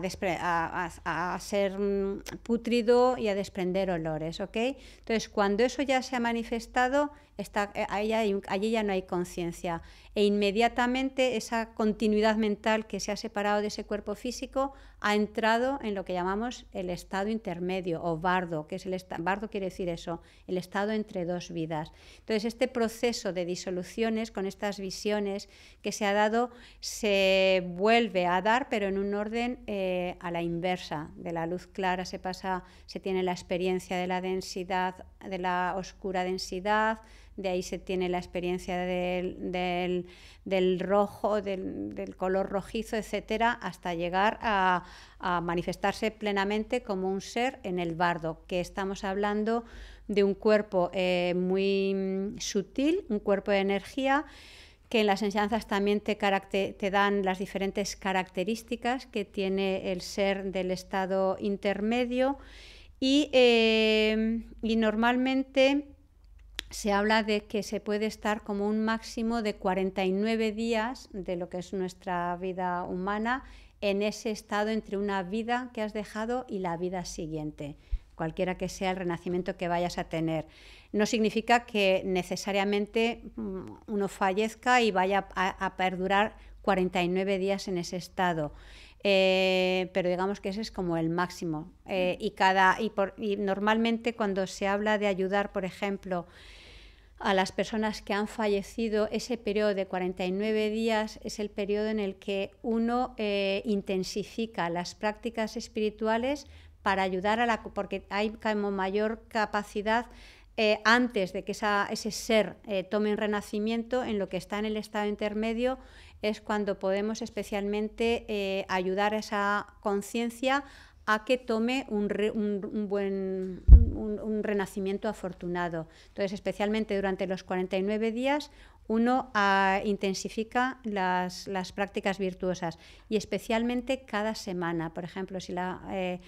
a, a, ser mm, putrido y a desprender olores, ¿ok? Entonces, cuando eso ya se ha manifestado, está, eh, allí ya no hay conciencia. E inmediatamente esa continuidad mental que se ha separado de ese cuerpo físico ha entrado en lo que llamamos el estado intermedio o bardo, que es el bardo quiere decir eso, el estado entre dos vidas. Entonces, este proceso de disoluciones con estas visiones que se ha dado se vuelve a dar, pero en un orden eh, a la inversa. De la luz clara se pasa, se tiene la experiencia de la densidad de la oscura densidad, de ahí se tiene la experiencia del, rojo, del, color rojizo, etcétera, hasta llegar a, manifestarse plenamente como un ser en el bardo, que estamos hablando de un cuerpo eh, muy mm, sutil, un cuerpo de energía que en las enseñanzas también te, te, dan las diferentes características que tiene el ser del estado intermedio eh, y, normalmente se habla de que se puede estar como un máximo de 49 días de lo que es nuestra vida humana en ese estado entre una vida que has dejado y la vida siguiente, cualquiera que sea el renacimiento que vayas a tener. No significa que necesariamente mm, uno fallezca y vaya a, a perdurar 49 días en ese estado. Eh, pero digamos que ese es como el máximo. Eh, y, cada, y, por, normalmente cuando se habla de ayudar, por ejemplo, a las personas que han fallecido, ese periodo de 49 días es el periodo en el que uno eh, intensifica las prácticas espirituales para ayudar a la... porque hay como mayor capacidad antes de que esa, ese ser tome un renacimiento en lo que está en el estado intermedio es cuando podemos especialmente eh, ayudar a esa conciencia a que tome un, buen un, renacimiento afortunado. Entonces, especialmente durante los 49 días, uno ah, intensifica las, prácticas virtuosas y especialmente cada semana. Por ejemplo, si la, eh,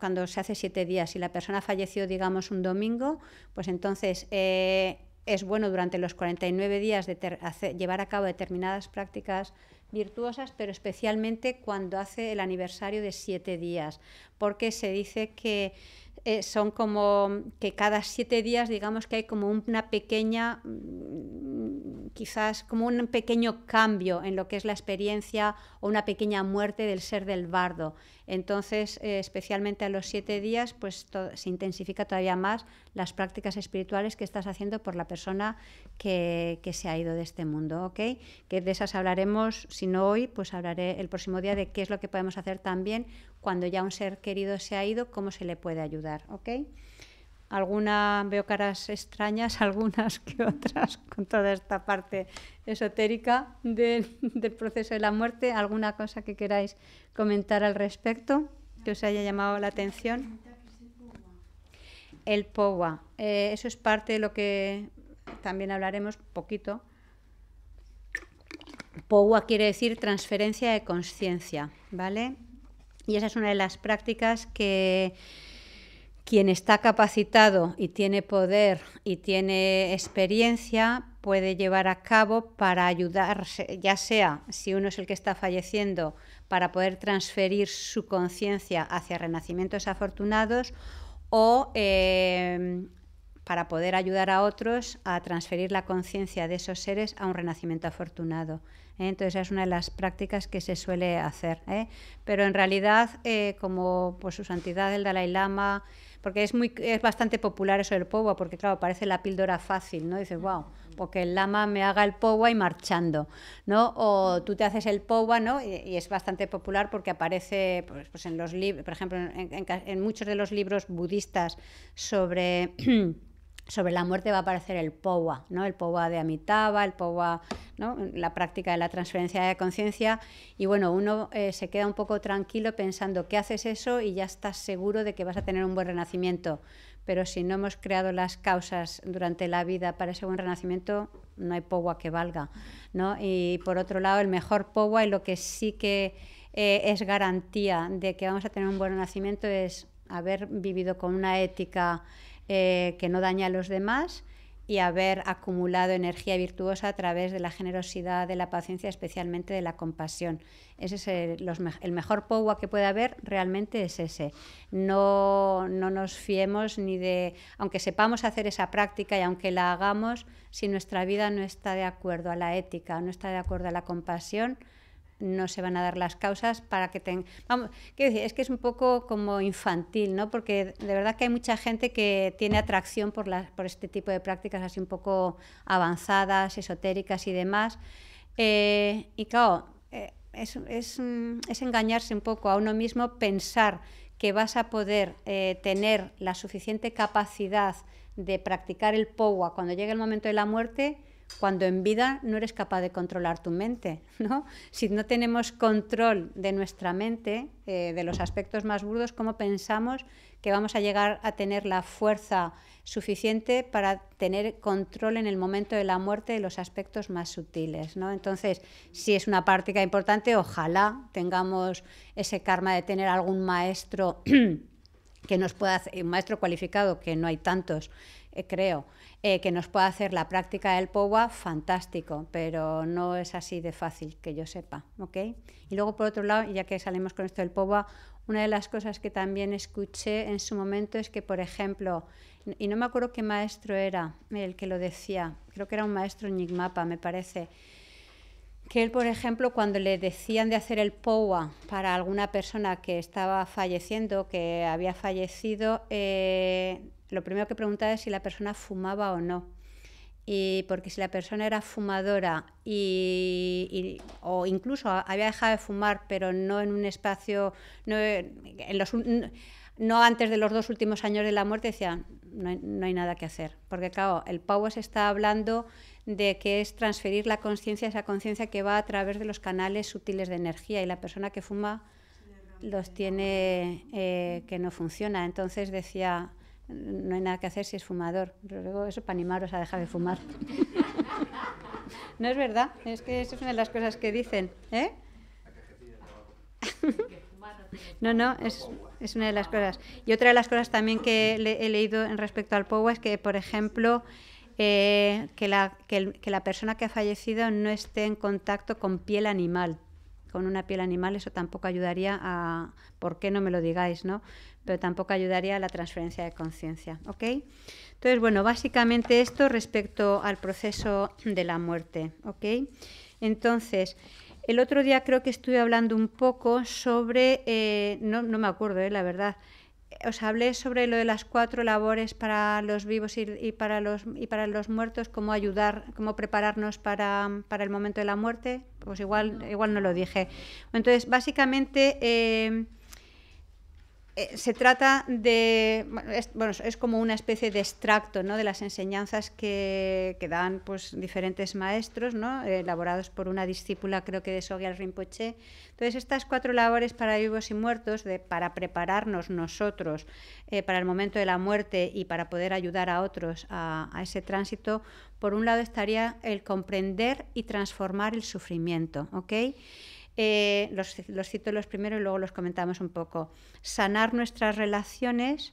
cuando se hace siete días, y la persona falleció, digamos, un domingo, pues entonces... Eh, es bueno durante los 49 días de llevar a cabo determinadas prácticas virtuosas, pero especialmente cuando hace el aniversario de siete días, porque se dice que eh, son como que cada siete días, digamos que hay como una pequeña, mm, quizás como un pequeño cambio en lo que es la experiencia o una pequeña muerte del ser del bardo. Entonces, eh, especialmente a los siete días, pues se intensifica todavía más las prácticas espirituales que estás haciendo por la persona que, que se ha ido de este mundo, ¿ok? Que de esas hablaremos, si no hoy, pues hablaré el próximo día de qué es lo que podemos hacer también cuando ya un ser querido se ha ido, cómo se le puede ayudar, ¿ok? Alguna, veo caras extrañas, algunas que otras, con toda esta parte esotérica del proceso de la muerte. ¿Alguna cosa que queráis comentar al respecto que os haya llamado la atención? El POWA, eh, eso es parte de lo que también hablaremos poquito. POWA quiere decir transferencia de conciencia, ¿vale? Y esa es una de las prácticas que quien está capacitado y tiene poder y tiene experiencia puede llevar a cabo para ayudarse, ya sea si uno es el que está falleciendo, para poder transferir su conciencia hacia renacimientos afortunados o eh, para poder ayudar a otros a transferir la conciencia de esos seres a un renacimiento afortunado. ¿eh? Entonces esa es una de las prácticas que se suele hacer. ¿eh? Pero en realidad, eh, como por su santidad el Dalai Lama, porque es, muy, es bastante popular eso del powa, porque claro, parece la píldora fácil, ¿no? Dices, wow, porque el lama me haga el powa y marchando, ¿no? O tú te haces el powa, ¿no? Y, es bastante popular porque aparece, pues, pues en los por ejemplo, en muchos de los libros budistas sobre... sobre la muerte va a aparecer el POWA, ¿no? el POWA de Amitabha, el POWA, ¿no? la práctica de la transferencia de conciencia. Y bueno, uno eh, se queda un poco tranquilo pensando que haces eso y ya estás seguro de que vas a tener un buen renacimiento. Pero si no hemos creado las causas durante la vida para ese buen renacimiento, no hay POWA que valga. ¿no? Y por otro lado, el mejor POWA y lo que sí que eh, es garantía de que vamos a tener un buen renacimiento es haber vivido con una ética eh, que no daña a los demás y haber acumulado energía virtuosa a través de la generosidad, de la paciencia, especialmente de la compasión. Ese es el, mejor POWA que puede haber, realmente es ese. No, no nos fiemos ni de, aunque sepamos hacer esa práctica y aunque la hagamos, si nuestra vida no está de acuerdo a la ética, no está de acuerdo a la compasión, no se van a dar las causas para que tengan... decir, es que es un poco como infantil, ¿no? Porque de verdad que hay mucha gente que tiene atracción por, este tipo de prácticas así un poco avanzadas, esotéricas y demás. Eh, y claro, eh, mm, es, engañarse un poco a uno mismo pensar que vas a poder eh, tener la suficiente capacidad de practicar el POWA cuando llegue el momento de la muerte cuando en vida no eres capaz de controlar tu mente, Si no tenemos control de nuestra mente, eh, de los aspectos más burdos, ¿cómo pensamos que vamos a llegar a tener la fuerza suficiente para tener control en el momento de la muerte de los aspectos más sutiles, Entonces, si es una práctica importante, ojalá tengamos ese karma de tener algún maestro que nos pueda hacer, un maestro cualificado, que no hay tantos, eh, creo, eh, que nos pueda hacer la práctica del POWA, fantástico, pero no es así de fácil que yo sepa. ¿okay? Y luego, por otro lado, ya que salimos con esto del POWA, una de las cosas que también escuché en su momento es que, por ejemplo, y no me acuerdo qué maestro era el que lo decía, creo que era un maestro Ñigmapa, me parece, que él, por ejemplo, cuando le decían de hacer el POWA para alguna persona que estaba falleciendo, que había fallecido, eh, lo primero que preguntaba es si la persona fumaba o no. Y porque si la persona era fumadora y, o incluso había dejado de fumar, pero no en un espacio, no, en los, no antes de los dos últimos años de la muerte, decía, no, hay, nada que hacer. Porque claro, el Powers está hablando de que es transferir la conciencia, esa conciencia que va a través de los canales sutiles de energía y la persona que fuma los tiene eh, que no funciona. Entonces decía, no hay nada que hacer si es fumador. Pero luego eso para animaros a dejar de fumar. no es verdad, es que eso es una de las cosas que dicen. ¿eh? no, no, es, es, una de las cosas. Y otra de las cosas también que he leído en respecto al POWA es que, por ejemplo, eh, que, la, que la persona que ha fallecido no esté en contacto con piel animal con una piel animal, eso tampoco ayudaría a, ¿por qué no me lo digáis, no? Pero tampoco ayudaría a la transferencia de conciencia, ¿ok? Entonces, bueno, básicamente esto respecto al proceso de la muerte, ¿ok? Entonces, el otro día creo que estuve hablando un poco sobre, eh, no, no me acuerdo, eh, la verdad, os hablé sobre lo de las cuatro labores para los vivos y, y, para, los, y para, los, muertos, cómo ayudar, cómo prepararnos para, el momento de la muerte, pues igual, igual no lo dije. Entonces, básicamente eh, eh, se trata de, bueno es, como una especie de extracto ¿no? de las enseñanzas que, dan pues, diferentes maestros, ¿no? elaborados por una discípula, creo que de Sogyal Rinpoche. Entonces, estas cuatro labores para vivos y muertos, de, para prepararnos nosotros eh, para el momento de la muerte y para poder ayudar a otros a, a ese tránsito, por un lado estaría el comprender y transformar el sufrimiento, ¿ok?, eh, los, cito los primeros y luego los comentamos un poco, sanar nuestras relaciones,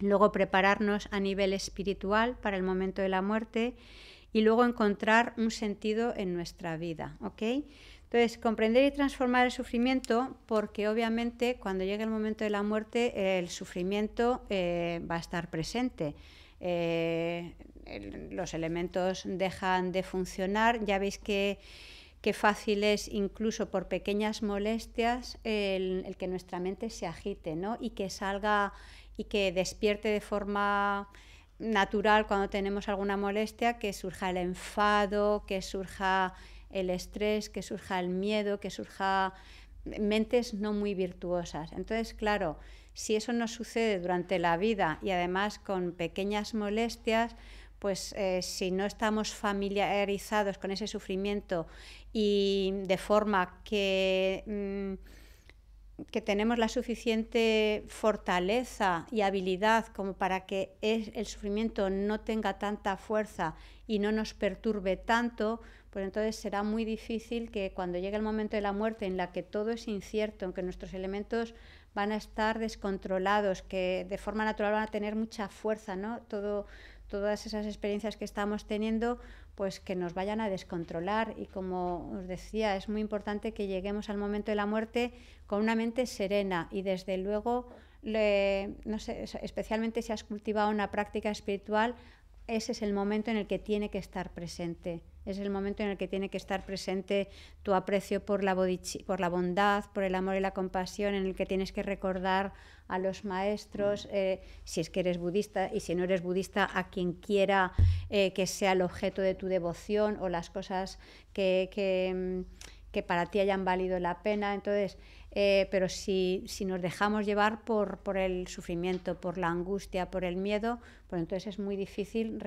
luego prepararnos a nivel espiritual para el momento de la muerte y luego encontrar un sentido en nuestra vida, Entonces, comprender y transformar el sufrimiento, porque obviamente cuando llegue el momento de la muerte, el sufrimiento eh, va a estar presente. Eh, los elementos dejan de funcionar. Ya veis que qué fácil es, incluso por pequeñas molestias, el, que nuestra mente se agite ¿no? y que salga y que despierte de forma natural cuando tenemos alguna molestia, que surja el enfado, que surja el estrés, que surja el miedo, que surja mentes no muy virtuosas. Entonces, claro, si eso no sucede durante la vida y además con pequeñas molestias, pues eh, si no estamos familiarizados con ese sufrimiento y de forma que, mm, que tenemos la suficiente fortaleza y habilidad como para que el sufrimiento no tenga tanta fuerza y no nos perturbe tanto, pues entonces será muy difícil que cuando llegue el momento de la muerte en la que todo es incierto, en que nuestros elementos van a estar descontrolados, que de forma natural van a tener mucha fuerza, ¿no? Todo, todas esas experiencias que estamos teniendo, pues que nos vayan a descontrolar. Y como os decía, es muy importante que lleguemos al momento de la muerte con una mente serena y desde luego, le, especialmente si has cultivado una práctica espiritual, ese es el momento en el que tiene que estar presente es el momento en el que tiene que estar presente tu aprecio por la, por la bondad, por el amor y la compasión, en el que tienes que recordar a los maestros, mm. eh, si es que eres budista y si no eres budista, a quien quiera eh, que sea el objeto de tu devoción o las cosas que, que, mm, para ti hayan valido la pena. Entonces, eh, pero si, si, nos dejamos llevar por, por, el sufrimiento, por la angustia, por el miedo, pues entonces es muy difícil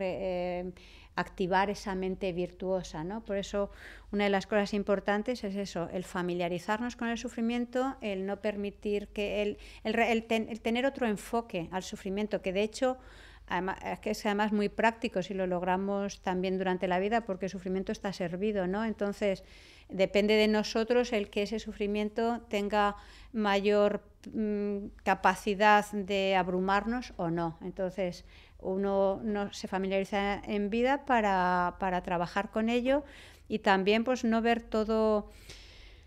activar esa mente virtuosa. ¿no? Por eso una de las cosas importantes es eso, el familiarizarnos con el sufrimiento, el no permitir que el, el, tener otro enfoque al sufrimiento, que de hecho es que es además muy práctico si lo logramos también durante la vida, porque el sufrimiento está servido, ¿no? Entonces, depende de nosotros el que ese sufrimiento tenga mayor mm, capacidad de abrumarnos o no. Entonces, uno no se familiariza en vida para, trabajar con ello y también pues no ver todo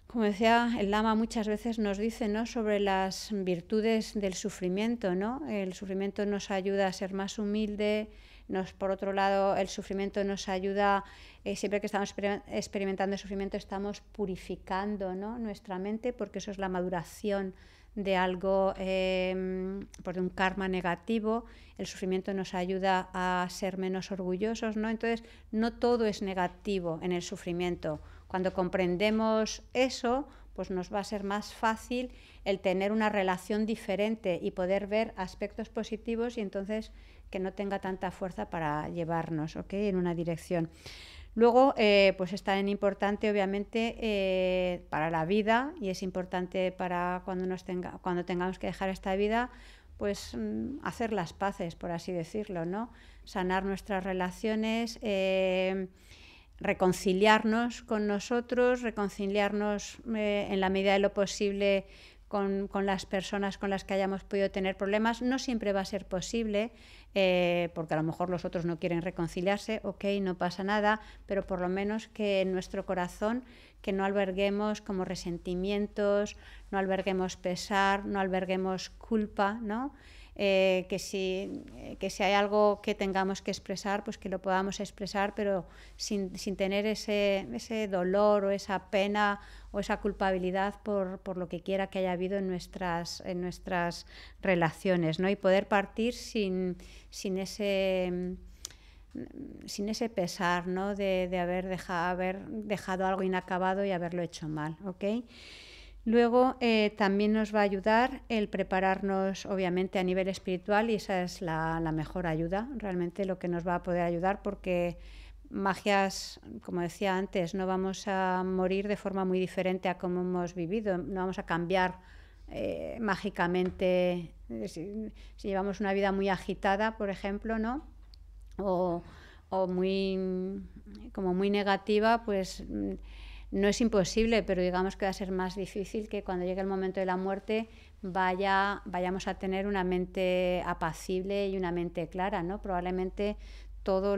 como decía el lama muchas veces nos dice no sobre las virtudes del sufrimiento no el sufrimiento nos ayuda a ser más humilde por otro lado, el sufrimiento nos ayuda, eh, siempre que estamos experimentando sufrimiento, estamos purificando ¿no? nuestra mente, porque eso es la maduración de algo, em, por un karma negativo, el sufrimiento nos ayuda a ser menos orgullosos, ¿no? Entonces, no todo es negativo en el sufrimiento. Cuando comprendemos eso, pues nos va a ser más fácil el tener una relación diferente y poder ver aspectos positivos y entonces que no tenga tanta fuerza para llevarnos en una dirección. Luego, eh, pues es tan importante, obviamente, eh, para la vida y es importante para cuando, nos tenga, cuando tengamos que dejar esta vida, pues mm, hacer las paces, por así decirlo, ¿no? Sanar nuestras relaciones, eh, reconciliarnos con nosotros, reconciliarnos en la medida de lo posible con, las personas con las que hayamos podido tener problemas. No siempre va a ser posible, eh, porque a lo mejor los otros no quieren reconciliarse, ok, no pasa nada, pero por lo menos que en nuestro corazón que no alberguemos como resentimientos, no alberguemos pesar, no alberguemos culpa, ¿no? Eh, que, si, eh, que si hay algo que tengamos que expresar, pues que lo podamos expresar, pero sin, tener ese, ese dolor o esa pena o esa culpabilidad por, por lo que quiera que haya habido en nuestras, en nuestras relaciones, ¿no? Y poder partir sin, sin ese sin ese pesar ¿no? de, de haber, dejado, haber dejado algo inacabado y haberlo hecho mal. ¿ok? Luego eh, también nos va a ayudar el prepararnos, obviamente, a nivel espiritual y esa es la, la, mejor ayuda, realmente lo que nos va a poder ayudar porque magias, como decía antes, no vamos a morir de forma muy diferente a como hemos vivido, no vamos a cambiar eh, mágicamente eh, si, llevamos una vida muy agitada, por ejemplo, ¿no? O, muy como muy negativa, pues mm, no es imposible, pero digamos que va a ser más difícil que cuando llegue el momento de la muerte vaya, vayamos a tener una mente apacible y una mente clara, ¿no? Probablemente todo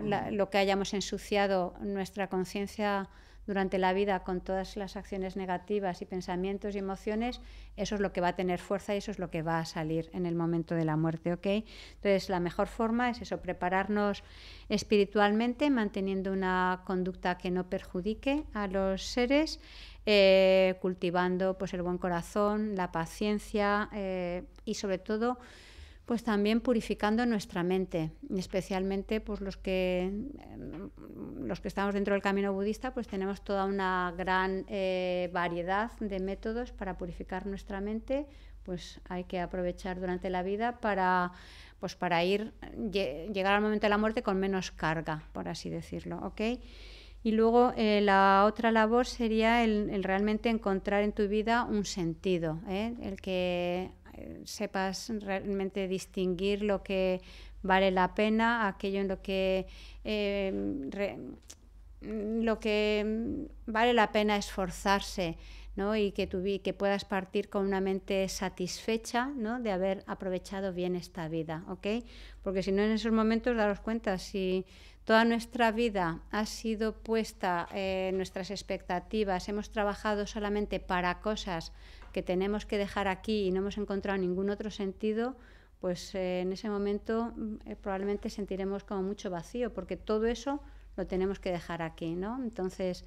mm. lo, que hayamos ensuciado nuestra conciencia durante la vida con todas las acciones negativas y pensamientos y emociones, eso es lo que va a tener fuerza y eso es lo que va a salir en el momento de la muerte, ¿ok? Entonces, la mejor forma es eso, prepararnos espiritualmente, manteniendo una conducta que no perjudique a los seres, eh, cultivando pues el buen corazón, la paciencia eh, y sobre todo pues también purificando nuestra mente, especialmente pues los que em, los que estamos dentro del camino budista, pues tenemos toda una gran eh, variedad de métodos para purificar nuestra mente, pues hay que aprovechar durante la vida para pues para ir llegar al momento de la muerte con menos carga, por así decirlo, Y luego eh, la otra labor sería el, realmente encontrar en tu vida un sentido, ¿eh? el que sepas realmente distinguir lo que vale la pena, aquello en lo que, em, lo que vale la pena esforzarse. ¿no? y que, que puedas partir con una mente satisfecha ¿no? de haber aprovechado bien esta vida, Porque si no, en esos momentos, daros cuenta, si Toda nuestra vida ha sido puesta en eh, nuestras expectativas, hemos trabajado solamente para cosas que tenemos que dejar aquí y no hemos encontrado ningún otro sentido, pues eh, en ese momento mm, eh, probablemente sentiremos como mucho vacío, porque todo eso lo tenemos que dejar aquí, ¿no? Entonces,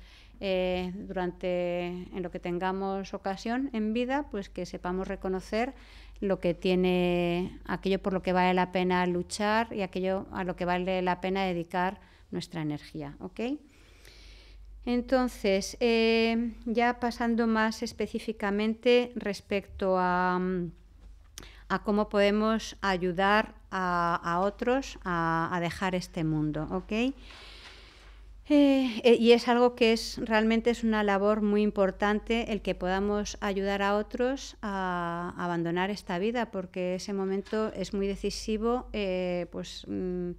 durante en lo que tengamos ocasión en vida, pues que sepamos reconocer lo que tiene, aquello por lo que vale la pena luchar y aquello a lo que vale la pena dedicar nuestra energía. Entonces, eh, ya pasando más específicamente respecto a, cómo podemos ayudar a, otros a, dejar este mundo. ¿okay? Eh, eh, y es algo que es realmente es una labor muy importante el que podamos ayudar a otros a, abandonar esta vida, porque ese momento es muy decisivo, eh, pues mm,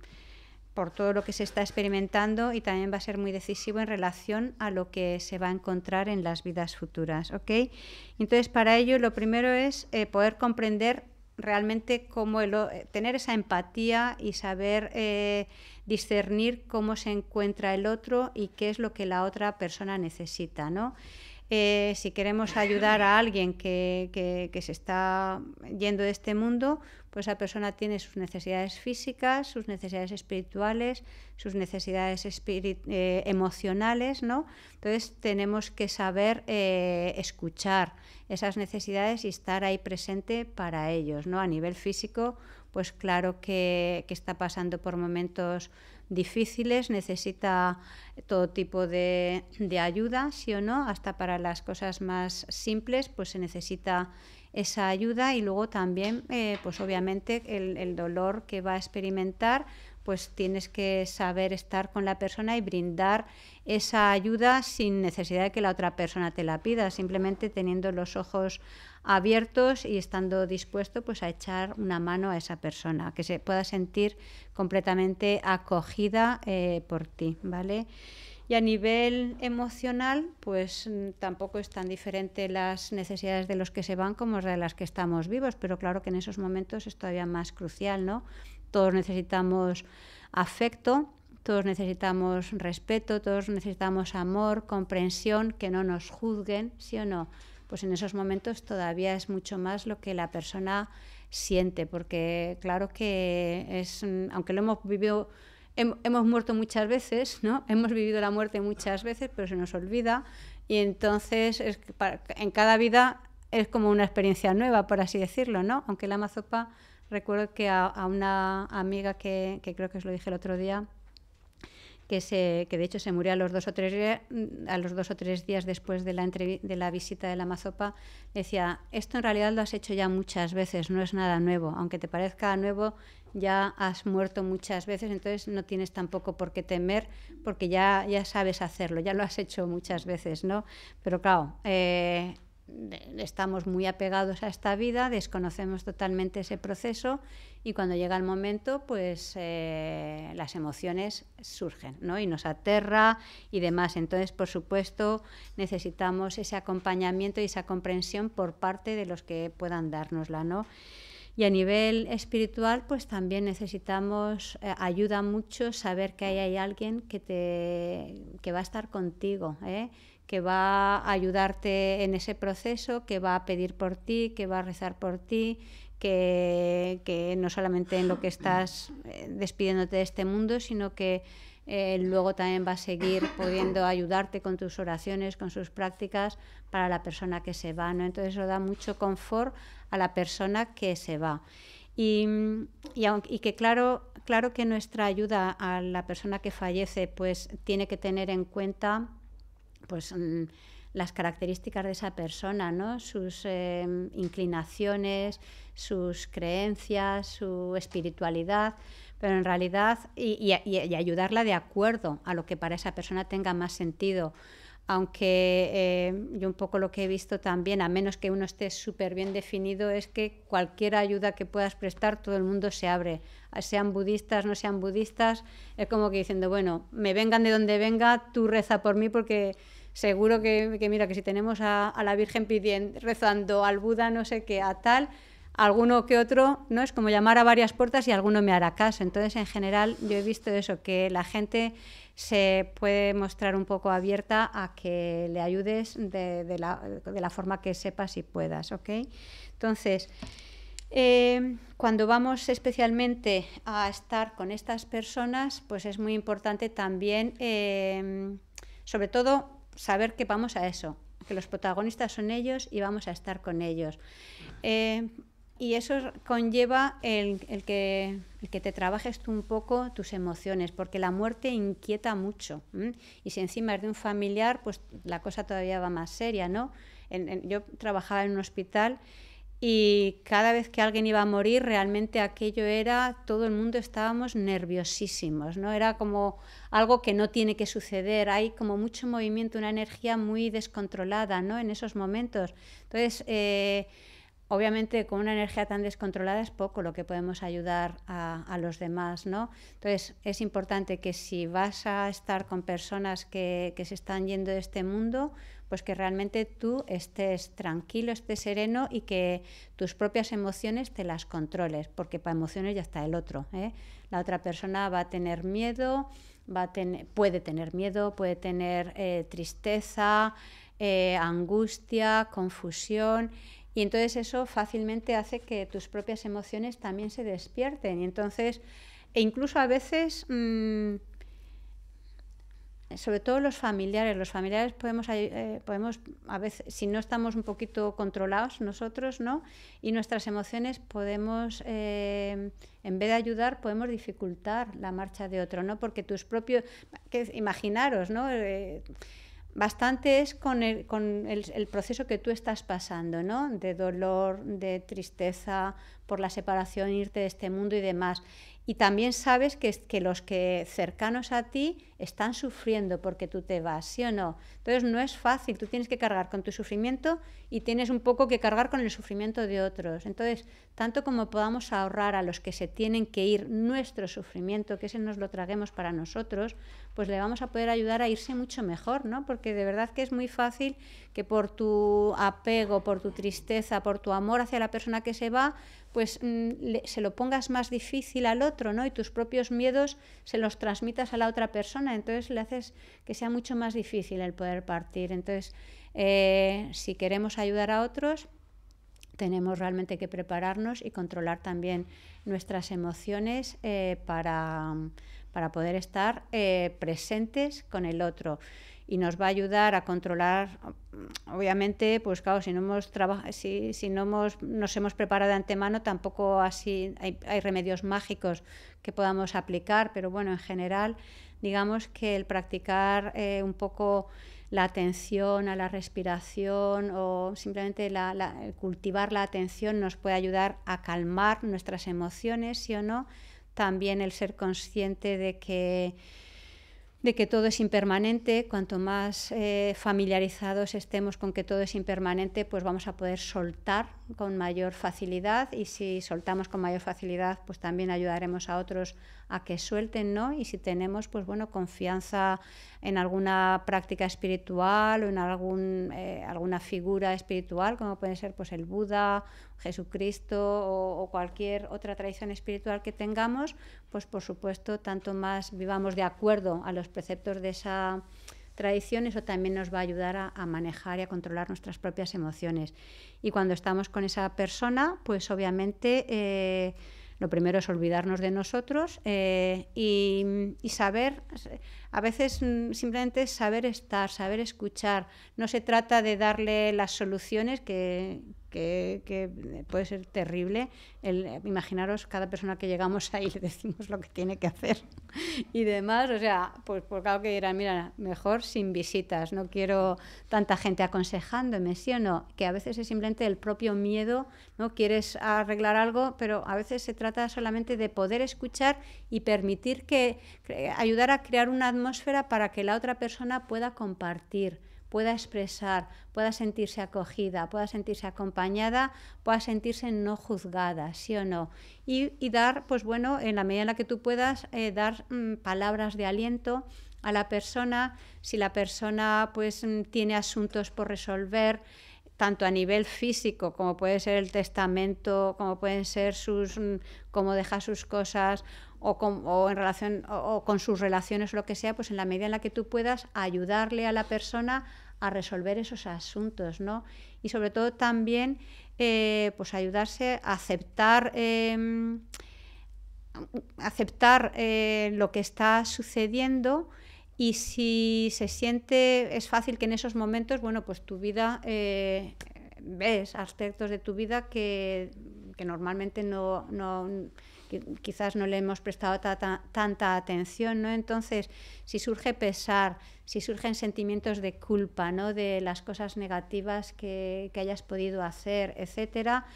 por todo lo que se está experimentando y también va a ser muy decisivo en relación a lo que se va a encontrar en las vidas futuras, ¿ok? Entonces para ello lo primero es poder comprender realmente cómo eh, tener esa empatía y saber eh, discernir cómo se encuentra el otro y qué es lo que la otra persona necesita, ¿no? Eh, si queremos ayudar a alguien que, se está yendo de este mundo, pues esa persona tiene sus necesidades físicas, sus necesidades espirituales, sus necesidades eh, emocionales, ¿no? Entonces tenemos que saber eh, escuchar esas necesidades y estar ahí presente para ellos, ¿no? A nivel físico, pues claro que, que está pasando por momentos difíciles, necesita todo tipo de, de, ayuda, sí o no, hasta para las cosas más simples, pues se necesita esa ayuda y luego también, eh, pues obviamente, el, dolor que va a experimentar, pues tienes que saber estar con la persona y brindar esa ayuda sin necesidad de que la otra persona te la pida, simplemente teniendo los ojos abiertos y estando dispuesto pues a echar una mano a esa persona, que se pueda sentir completamente acogida eh, por ti, ¿vale? Y a nivel emocional, pues mm, tampoco es tan diferente las necesidades de los que se van como de las que estamos vivos, pero claro que en esos momentos es todavía más crucial, ¿no? Todos necesitamos afecto, todos necesitamos respeto, todos necesitamos amor, comprensión, que no nos juzguen, ¿sí o no? Pues en esos momentos todavía es mucho más lo que la persona siente, porque claro que es, mm, aunque lo hemos vivido hemos muerto muchas veces, ¿no? Hemos vivido la muerte muchas veces, pero se nos olvida y entonces en cada vida es como una experiencia nueva, por así decirlo, ¿no? Aunque la mazopa, recuerdo que a, una amiga que, que creo que os lo dije el otro día, que, se, que de hecho se murió a los dos o tres, a los o días después de la, de la visita de la mazopa, decía, esto en realidad lo has hecho ya muchas veces, no es nada nuevo, aunque te parezca nuevo, ya has muerto muchas veces, entonces no tienes tampoco por qué temer, porque ya, ya sabes hacerlo, ya lo has hecho muchas veces, ¿no? Pero claro, eh, estamos muy apegados a esta vida, desconocemos totalmente ese proceso y cuando llega el momento, pues eh, las emociones surgen, ¿no? Y nos aterra y demás. Entonces, por supuesto, necesitamos ese acompañamiento y esa comprensión por parte de los que puedan dárnosla, ¿no? Y a nivel espiritual, pues también necesitamos, eh, ayuda mucho saber que hay alguien que, te, que va a estar contigo, ¿eh? que va a ayudarte en ese proceso, que va a pedir por ti, que va a rezar por ti, que, no solamente en lo que estás eh, despidiéndote de este mundo, sino que eh, luego también va a seguir pudiendo ayudarte con tus oraciones, con sus prácticas para la persona que se va. ¿no? Entonces eso da mucho confort a la persona que se va. Y, que claro, claro que nuestra ayuda a la persona que fallece pues tiene que tener en cuenta pues mm, las características de esa persona, ¿no? sus em, inclinaciones, sus creencias, su espiritualidad, pero en realidad y, ayudarla de acuerdo a lo que para esa persona tenga más sentido. Aunque em, yo un poco lo que he visto también, a menos que uno esté súper bien definido, es que cualquier ayuda que puedas prestar, todo el mundo se abre. Sean budistas, no sean budistas, es como que diciendo, bueno, me vengan de donde venga, tú reza por mí porque Seguro que, mira, que si tenemos a, la Virgen pidiendo, rezando, al Buda, no sé qué, a tal, alguno que otro, ¿no? Es como llamar a varias puertas y alguno me hará caso. Entonces, en general, yo he visto eso, que la gente se puede mostrar un poco abierta a que le ayudes de, la, forma que sepas y puedas, ¿ok? Entonces, eh, cuando vamos especialmente a estar con estas personas, pues es muy importante también, eh, sobre todo, saber que vamos a eso, que los protagonistas son ellos y vamos a estar con ellos. Eh, y eso conlleva el, que, te trabajes tú un poco tus emociones, porque la muerte inquieta mucho. Y si encima es de un familiar, pues la cosa todavía va más seria, ¿no? yo trabajaba en un hospital y cada vez que alguien iba a morir, realmente aquello era, todo el mundo estábamos nerviosísimos, ¿no? Era como algo que no tiene que suceder, hay como mucho movimiento, una energía muy descontrolada, ¿no? En esos momentos. Entonces, eh, obviamente con una energía tan descontrolada es poco lo que podemos ayudar a, los demás, ¿no? Entonces, es importante que si vas a estar con personas que se están yendo de este mundo, pues que realmente tú estés tranquilo, estés sereno y que tus propias emociones te las controles, porque para emociones ya está el otro. ¿eh? La otra persona va a tener miedo, va a tener puede tener miedo, puede tener eh, tristeza, eh, angustia, confusión. Y entonces eso fácilmente hace que tus propias emociones también se despierten. Y entonces, e incluso a veces... Mm, sobre todo los familiares. Los familiares podemos, eh, podemos, a veces, si no estamos un poquito controlados nosotros, ¿no? Y nuestras emociones podemos, eh, en vez de ayudar, podemos dificultar la marcha de otro, ¿no? Porque tus propios, que, imaginaros, ¿no? Eh, bastante es con, el, con el, proceso que tú estás pasando, ¿no? De dolor, de tristeza por la separación, irte de este mundo y demás. Y también sabes que, que los que cercanos a ti están sufriendo porque tú te vas, ¿sí o no? Entonces no es fácil, tú tienes que cargar con tu sufrimiento y tienes un poco que cargar con el sufrimiento de otros. Entonces, tanto como podamos ahorrar a los que se tienen que ir nuestro sufrimiento, que ese nos lo traguemos para nosotros, pues le vamos a poder ayudar a irse mucho mejor, ¿no? Porque de verdad que es muy fácil que por tu apego, por tu tristeza, por tu amor hacia la persona que se va, pues mm, se lo pongas más difícil al otro, ¿no? Y tus propios miedos se los transmitas a la otra persona, entonces le haces que sea mucho más difícil el poder partir. Entonces, eh, si queremos ayudar a otros, tenemos realmente que prepararnos y controlar también nuestras emociones eh, para, poder estar eh, presentes con el otro y nos va a ayudar a controlar, mm, obviamente, pues claro, si no hemos si, si no hemos, nos hemos preparado de antemano, tampoco así hay, remedios mágicos que podamos aplicar, pero bueno, en general, digamos que el practicar eh, un poco la atención a la respiración o simplemente la, cultivar la atención nos puede ayudar a calmar nuestras emociones, sí o no. También el ser consciente de que de que todo es impermanente, cuanto más eh, familiarizados estemos con que todo es impermanente, pues vamos a poder soltar con mayor facilidad y si soltamos con mayor facilidad, pues también ayudaremos a otros a que suelten, ¿no? Y si tenemos, pues bueno, confianza en alguna práctica espiritual o en algún, eh, alguna figura espiritual, como puede ser pues el Buda, Jesucristo o, cualquier otra tradición espiritual que tengamos, pues por supuesto, tanto más vivamos de acuerdo a los preceptos de esa tradición, eso también nos va a ayudar a, manejar y a controlar nuestras propias emociones. Y cuando estamos con esa persona, pues obviamente eh, lo primero es olvidarnos de nosotros eh, y, saber, a veces mm, simplemente saber estar, saber escuchar. No se trata de darle las soluciones que, que, puede ser terrible. El, eh, imaginaros cada persona que llegamos ahí le decimos lo que tiene que hacer y demás. O sea, pues, por pues claro que dirán, mira, mejor sin visitas, no quiero tanta gente aconsejándome, sí o no, que a veces es simplemente el propio miedo, ¿no? Quieres arreglar algo, pero a veces se trata solamente de poder escuchar y permitir que, ayudar a crear una atmósfera para que la otra persona pueda compartir pueda expresar, pueda sentirse acogida, pueda sentirse acompañada, pueda sentirse no juzgada, sí o no. Y, dar, pues bueno, en la medida en la que tú puedas, eh, dar mm, palabras de aliento a la persona, si la persona pues mm, tiene asuntos por resolver, tanto a nivel físico como puede ser el testamento, como pueden ser sus, mm, cómo deja sus cosas o con, en relación, o con sus relaciones o lo que sea, pues en la medida en la que tú puedas ayudarle a la persona a resolver esos asuntos, ¿no? Y sobre todo también, eh, pues ayudarse a aceptar, em, aceptar eh, lo que está sucediendo y si se siente, es fácil que en esos momentos, bueno, pues tu vida, eh, ves aspectos de tu vida que, que normalmente no quizás no le hemos prestado tanta atención, ¿no? Entonces, si surge pesar, si surgen sentimientos de culpa, ¿no? De las cosas negativas que, hayas podido hacer, etcétera,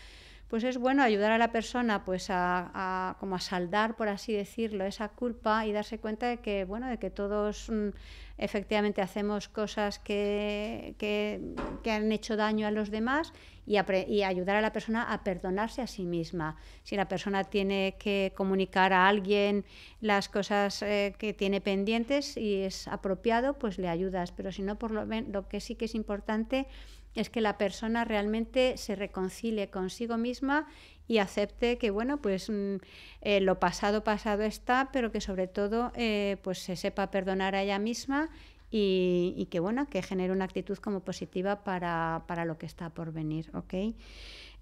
pues es bueno ayudar a la persona pues a, como a saldar por así decirlo esa culpa y darse cuenta de que bueno de que todos mm, efectivamente hacemos cosas que, han hecho daño a los demás y, ayudar a la persona a perdonarse a sí misma. Si la persona tiene que comunicar a alguien las cosas eh, que tiene pendientes y es apropiado, pues le ayudas. Pero si no, por lo, lo que sí que es importante es que la persona realmente se reconcilie consigo misma y acepte que bueno pues mm, eh, lo pasado pasado está pero que sobre todo eh, pues se sepa perdonar a ella misma y, que bueno que genere una actitud como positiva para, lo que está por venir ok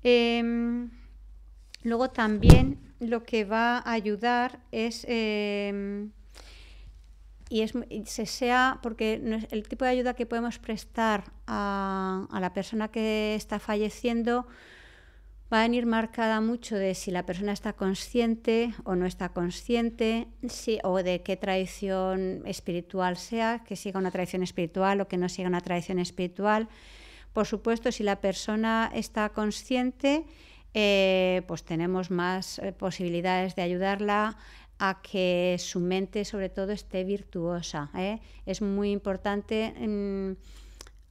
em, luego también lo que va a ayudar es em, y es, sea porque el tipo de ayuda que podemos prestar a, a la persona que está falleciendo va a venir marcada mucho de si la persona está consciente o no está consciente, o de qué tradición espiritual sea, que siga una tradición espiritual o que no siga una tradición espiritual. Por supuesto, si la persona está consciente, eh, pues tenemos más eh, posibilidades de ayudarla a que su mente sobre todo esté virtuosa. ¿eh? Es muy importante... Mm,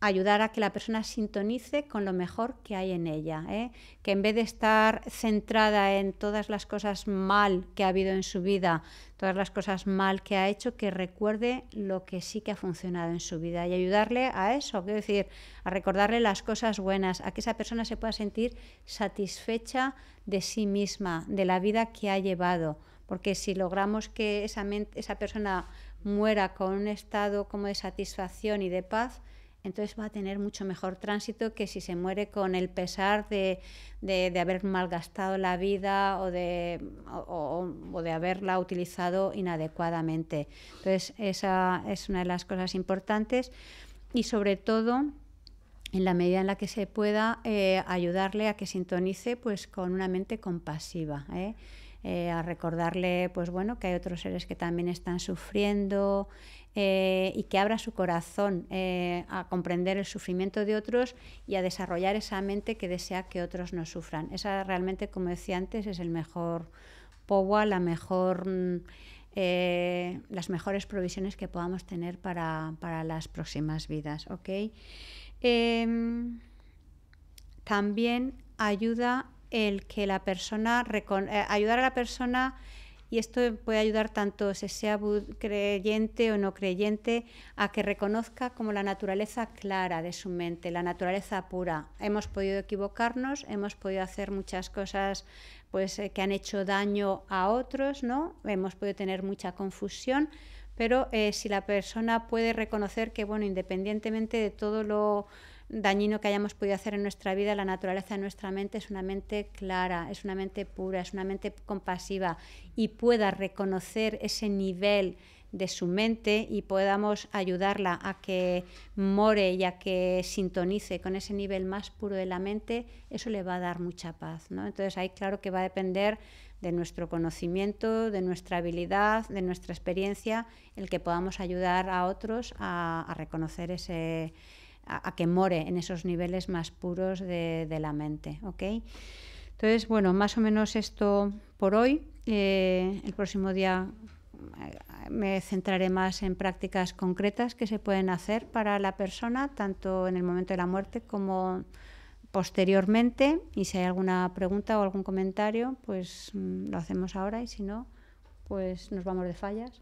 ayudar a que la persona sintonice con lo mejor que hay en ella, ¿eh? que en vez de estar centrada en todas las cosas mal que ha habido en su vida, todas las cosas mal que ha hecho, que recuerde lo que sí que ha funcionado en su vida y ayudarle a eso, quiero decir, a recordarle las cosas buenas, a que esa persona se pueda sentir satisfecha de sí misma, de la vida que ha llevado, porque si logramos que esa, esa persona muera con un estado como de satisfacción y de paz, entonces va a tener mucho mejor tránsito que si se muere con el pesar de, haber malgastado la vida o de, haberla utilizado inadecuadamente. Entonces, esa es una de las cosas importantes y sobre todo en la medida en la que se pueda eh, ayudarle a que sintonice pues con una mente compasiva ¿eh? Eh, a recordarle pues bueno que hay otros seres que también están sufriendo eh, y que abra su corazón eh, a comprender el sufrimiento de otros y a desarrollar esa mente que desea que otros no sufran. Esa realmente, como decía antes, es el mejor POWA, la mejor... Mm, eh, las mejores provisiones que podamos tener para, las próximas vidas. Em, también ayuda el que la persona ayudar a la persona y esto puede ayudar tanto se sea creyente o no creyente a que reconozca como la naturaleza clara de su mente, la naturaleza pura. Hemos podido equivocarnos, hemos podido hacer muchas cosas pues eh, que han hecho daño a otros, ¿no? Hemos podido tener mucha confusión, pero eh, si la persona puede reconocer que bueno, independientemente de todo lo dañino que hayamos podido hacer en nuestra vida, la naturaleza de nuestra mente es una mente clara, es una mente pura, es una mente compasiva y pueda reconocer ese nivel de su mente y podamos ayudarla a que more y a que sintonice con ese nivel más puro de la mente, eso le va a dar mucha paz. ¿no? Entonces ahí claro que va a depender de nuestro conocimiento, de nuestra habilidad, de nuestra experiencia, el que podamos ayudar a otros a, a reconocer ese, a, que more en esos niveles más puros de, la mente. Entonces, bueno, más o menos esto por hoy. Eh, el próximo día eh, me centraré más en prácticas concretas que se pueden hacer para la persona, tanto en el momento de la muerte como posteriormente. Y si hay alguna pregunta o algún comentario, pues mm, lo hacemos ahora y si no, pues nos vamos de fallas.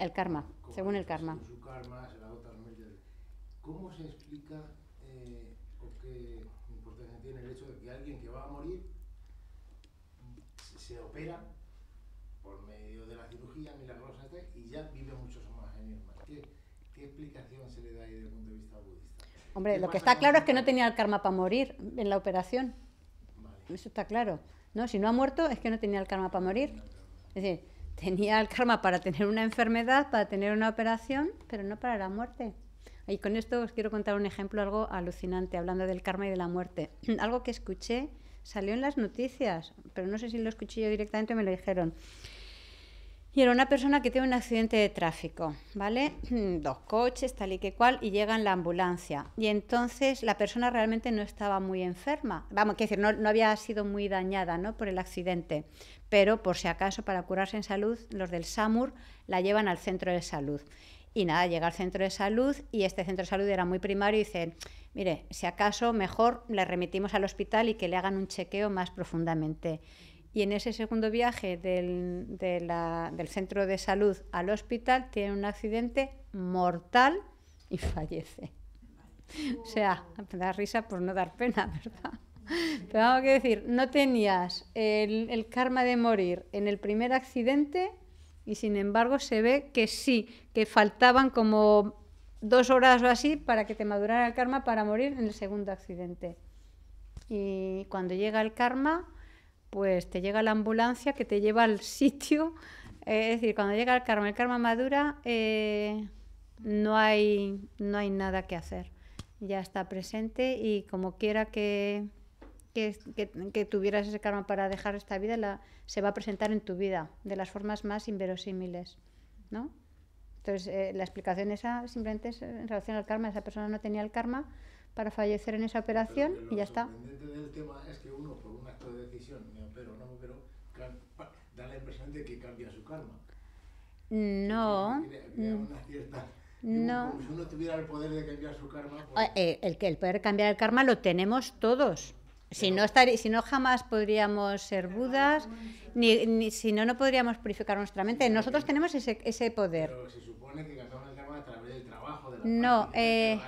El karma, según el karma. Su karma ¿Cómo se explica eh, o qué importancia tiene el hecho de que alguien que va a morir se opera por medio de la cirugía milagrosa este y ya vive muchos más años ¿Qué, ¿Qué explicación se le da ahí desde el punto de vista budista? Hombre, lo que está claro es que no tenía el karma para morir en la operación. Eso está claro. No, si no ha muerto es que no tenía el karma para morir. Es decir, tenía el karma para tener una enfermedad, para tener una operación, pero no para la muerte. Y con esto os quiero contar un ejemplo algo alucinante, hablando del karma y de la muerte. algo que escuché, salió en las noticias, pero no sé si lo escuché yo directamente o me lo dijeron. Y era una persona que tiene un accidente de tráfico, ¿vale? Dos coches, tal y que cual, y llega en la ambulancia. Y entonces la persona realmente no estaba muy enferma. Vamos, quiero decir, no, había sido muy dañada ¿no? por el accidente. Pero por si acaso, para curarse en salud, los del SAMUR la llevan al centro de salud. Y nada, llega al centro de salud y este centro de salud era muy primario y dice, mire, si acaso mejor le remitimos al hospital y que le hagan un chequeo más profundamente y en ese segundo viaje del, centro de salud al hospital tiene un accidente mortal y fallece. O sea, da risa por no dar pena, ¿verdad? Pero vamos a decir, no tenías el, el karma de morir en el primer accidente y sin embargo se ve que sí, que faltaban como dos horas o así para que te madurara el karma para morir en el segundo accidente. Y cuando llega el karma, pues te llega la ambulancia que te lleva al sitio. Eh, es decir, cuando llega el karma, el karma madura, eh, no, hay, no hay nada que hacer. Ya está presente y como quiera que, que, tuvieras ese karma para dejar esta vida, se va a presentar en tu vida de las formas más inverosímiles. ¿no? Entonces, eh, la explicación esa simplemente en relación al karma. Esa persona no tenía el karma para fallecer en esa operación y ya está. tema es que uno, por un acto de decisión, que cambia su karma. No. Mm, no. si uno tuviera el poder de cambiar su karma. Pues ah, eh, el, el, el poder cambiar el karma lo tenemos todos. Si no, si no, jamás podríamos ser budas, ni, si no, no podríamos purificar nuestra mente. Nosotros tenemos ese, ese poder. Pero se supone que gastamos el karma a través del trabajo, de la No, eh,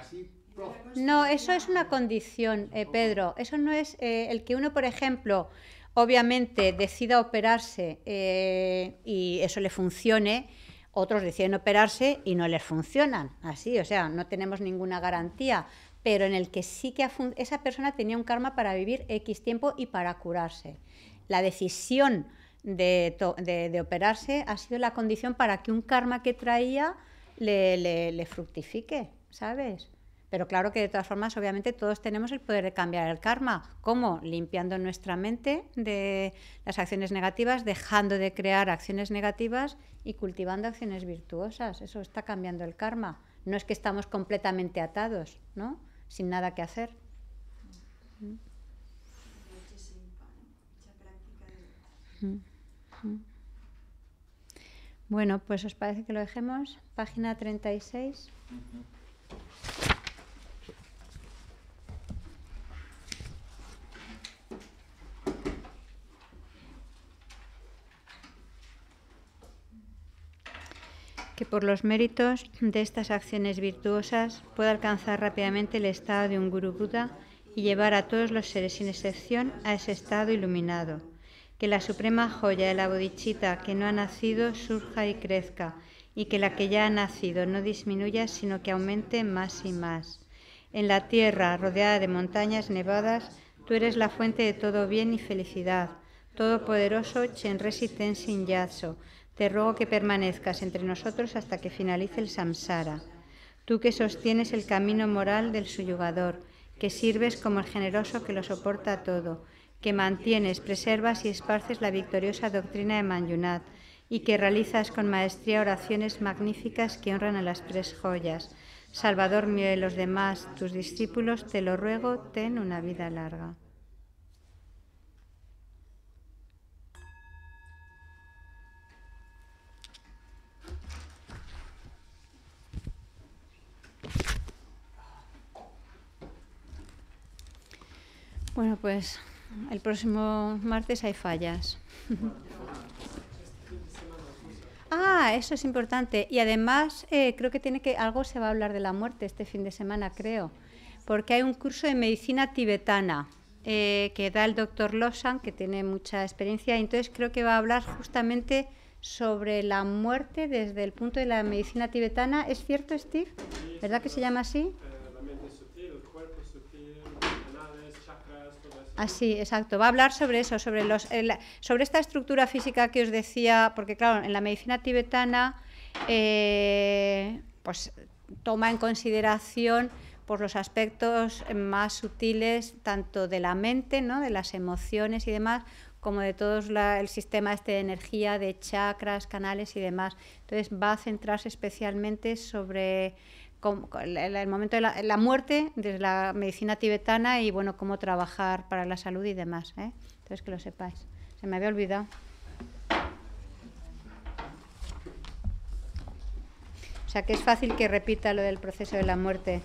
no eso es una condición, eh, Pedro. Eso no es eh, el que uno, por ejemplo, obviamente decida operarse eh, y eso le funcione, otros deciden operarse y no les funcionan. Así, o sea, no tenemos ninguna garantía, pero en el que sí que esa persona tenía un karma para vivir X tiempo y para curarse. La decisión de, operarse ha sido la condición para que un karma que traía le fructifique, ¿sabes? Pero claro que de todas formas, obviamente, todos tenemos el poder de cambiar el karma. ¿Cómo? Limpiando nuestra mente de las acciones negativas, dejando de crear acciones negativas y cultivando acciones virtuosas. Eso está cambiando el karma. No es que estamos completamente atados, ¿no? Sin nada que hacer. Mm. Bueno, pues os parece que lo dejemos. Página 36. y que por los méritos de estas acciones virtuosas pueda alcanzar rápidamente el estado de un gurú Buda y llevar a todos los seres sin excepción a ese estado iluminado. Que la suprema joya de la bodichita que no ha nacido surja y crezca, y que la que ya ha nacido no disminuya, sino que aumente más y más. En la tierra, rodeada de montañas nevadas, tú eres la fuente de todo bien y felicidad, todopoderoso Chenresi sin Yatso, te ruego que permanezcas entre nosotros hasta que finalice el samsara. Tú que sostienes el camino moral del suyugador, que sirves como el generoso que lo soporta todo, que mantienes, preservas y esparces la victoriosa doctrina de Manyunat, y que realizas con maestría oraciones magníficas que honran a las tres joyas. Salvador mío y los demás, tus discípulos, te lo ruego, ten una vida larga. Bueno, pues el próximo martes hay fallas. ah, eso es importante. Y además eh, creo que tiene que algo se va a hablar de la muerte este fin de semana, creo, porque hay un curso de medicina tibetana. Eh, que da el doctor Losan, que tiene mucha experiencia, entonces creo que va a hablar justamente sobre la muerte desde el punto de la medicina tibetana. ¿Es cierto, Steve? ¿Verdad que se llama así? Así, exacto. Va a hablar sobre eso, sobre, los, sobre esta estructura física que os decía, porque claro, en la medicina tibetana eh, pues, toma en consideración pues, los aspectos más sutiles tanto de la mente, ¿no? de las emociones y demás, como de todo el sistema este de energía, de chakras, canales y demás. Entonces va a centrarse especialmente sobre el, momento de la, muerte desde la medicina tibetana y bueno, cómo trabajar para la salud y demás. ¿eh? Entonces, que lo sepáis. Se me había olvidado. O sea, que es fácil que repita lo del proceso de la muerte.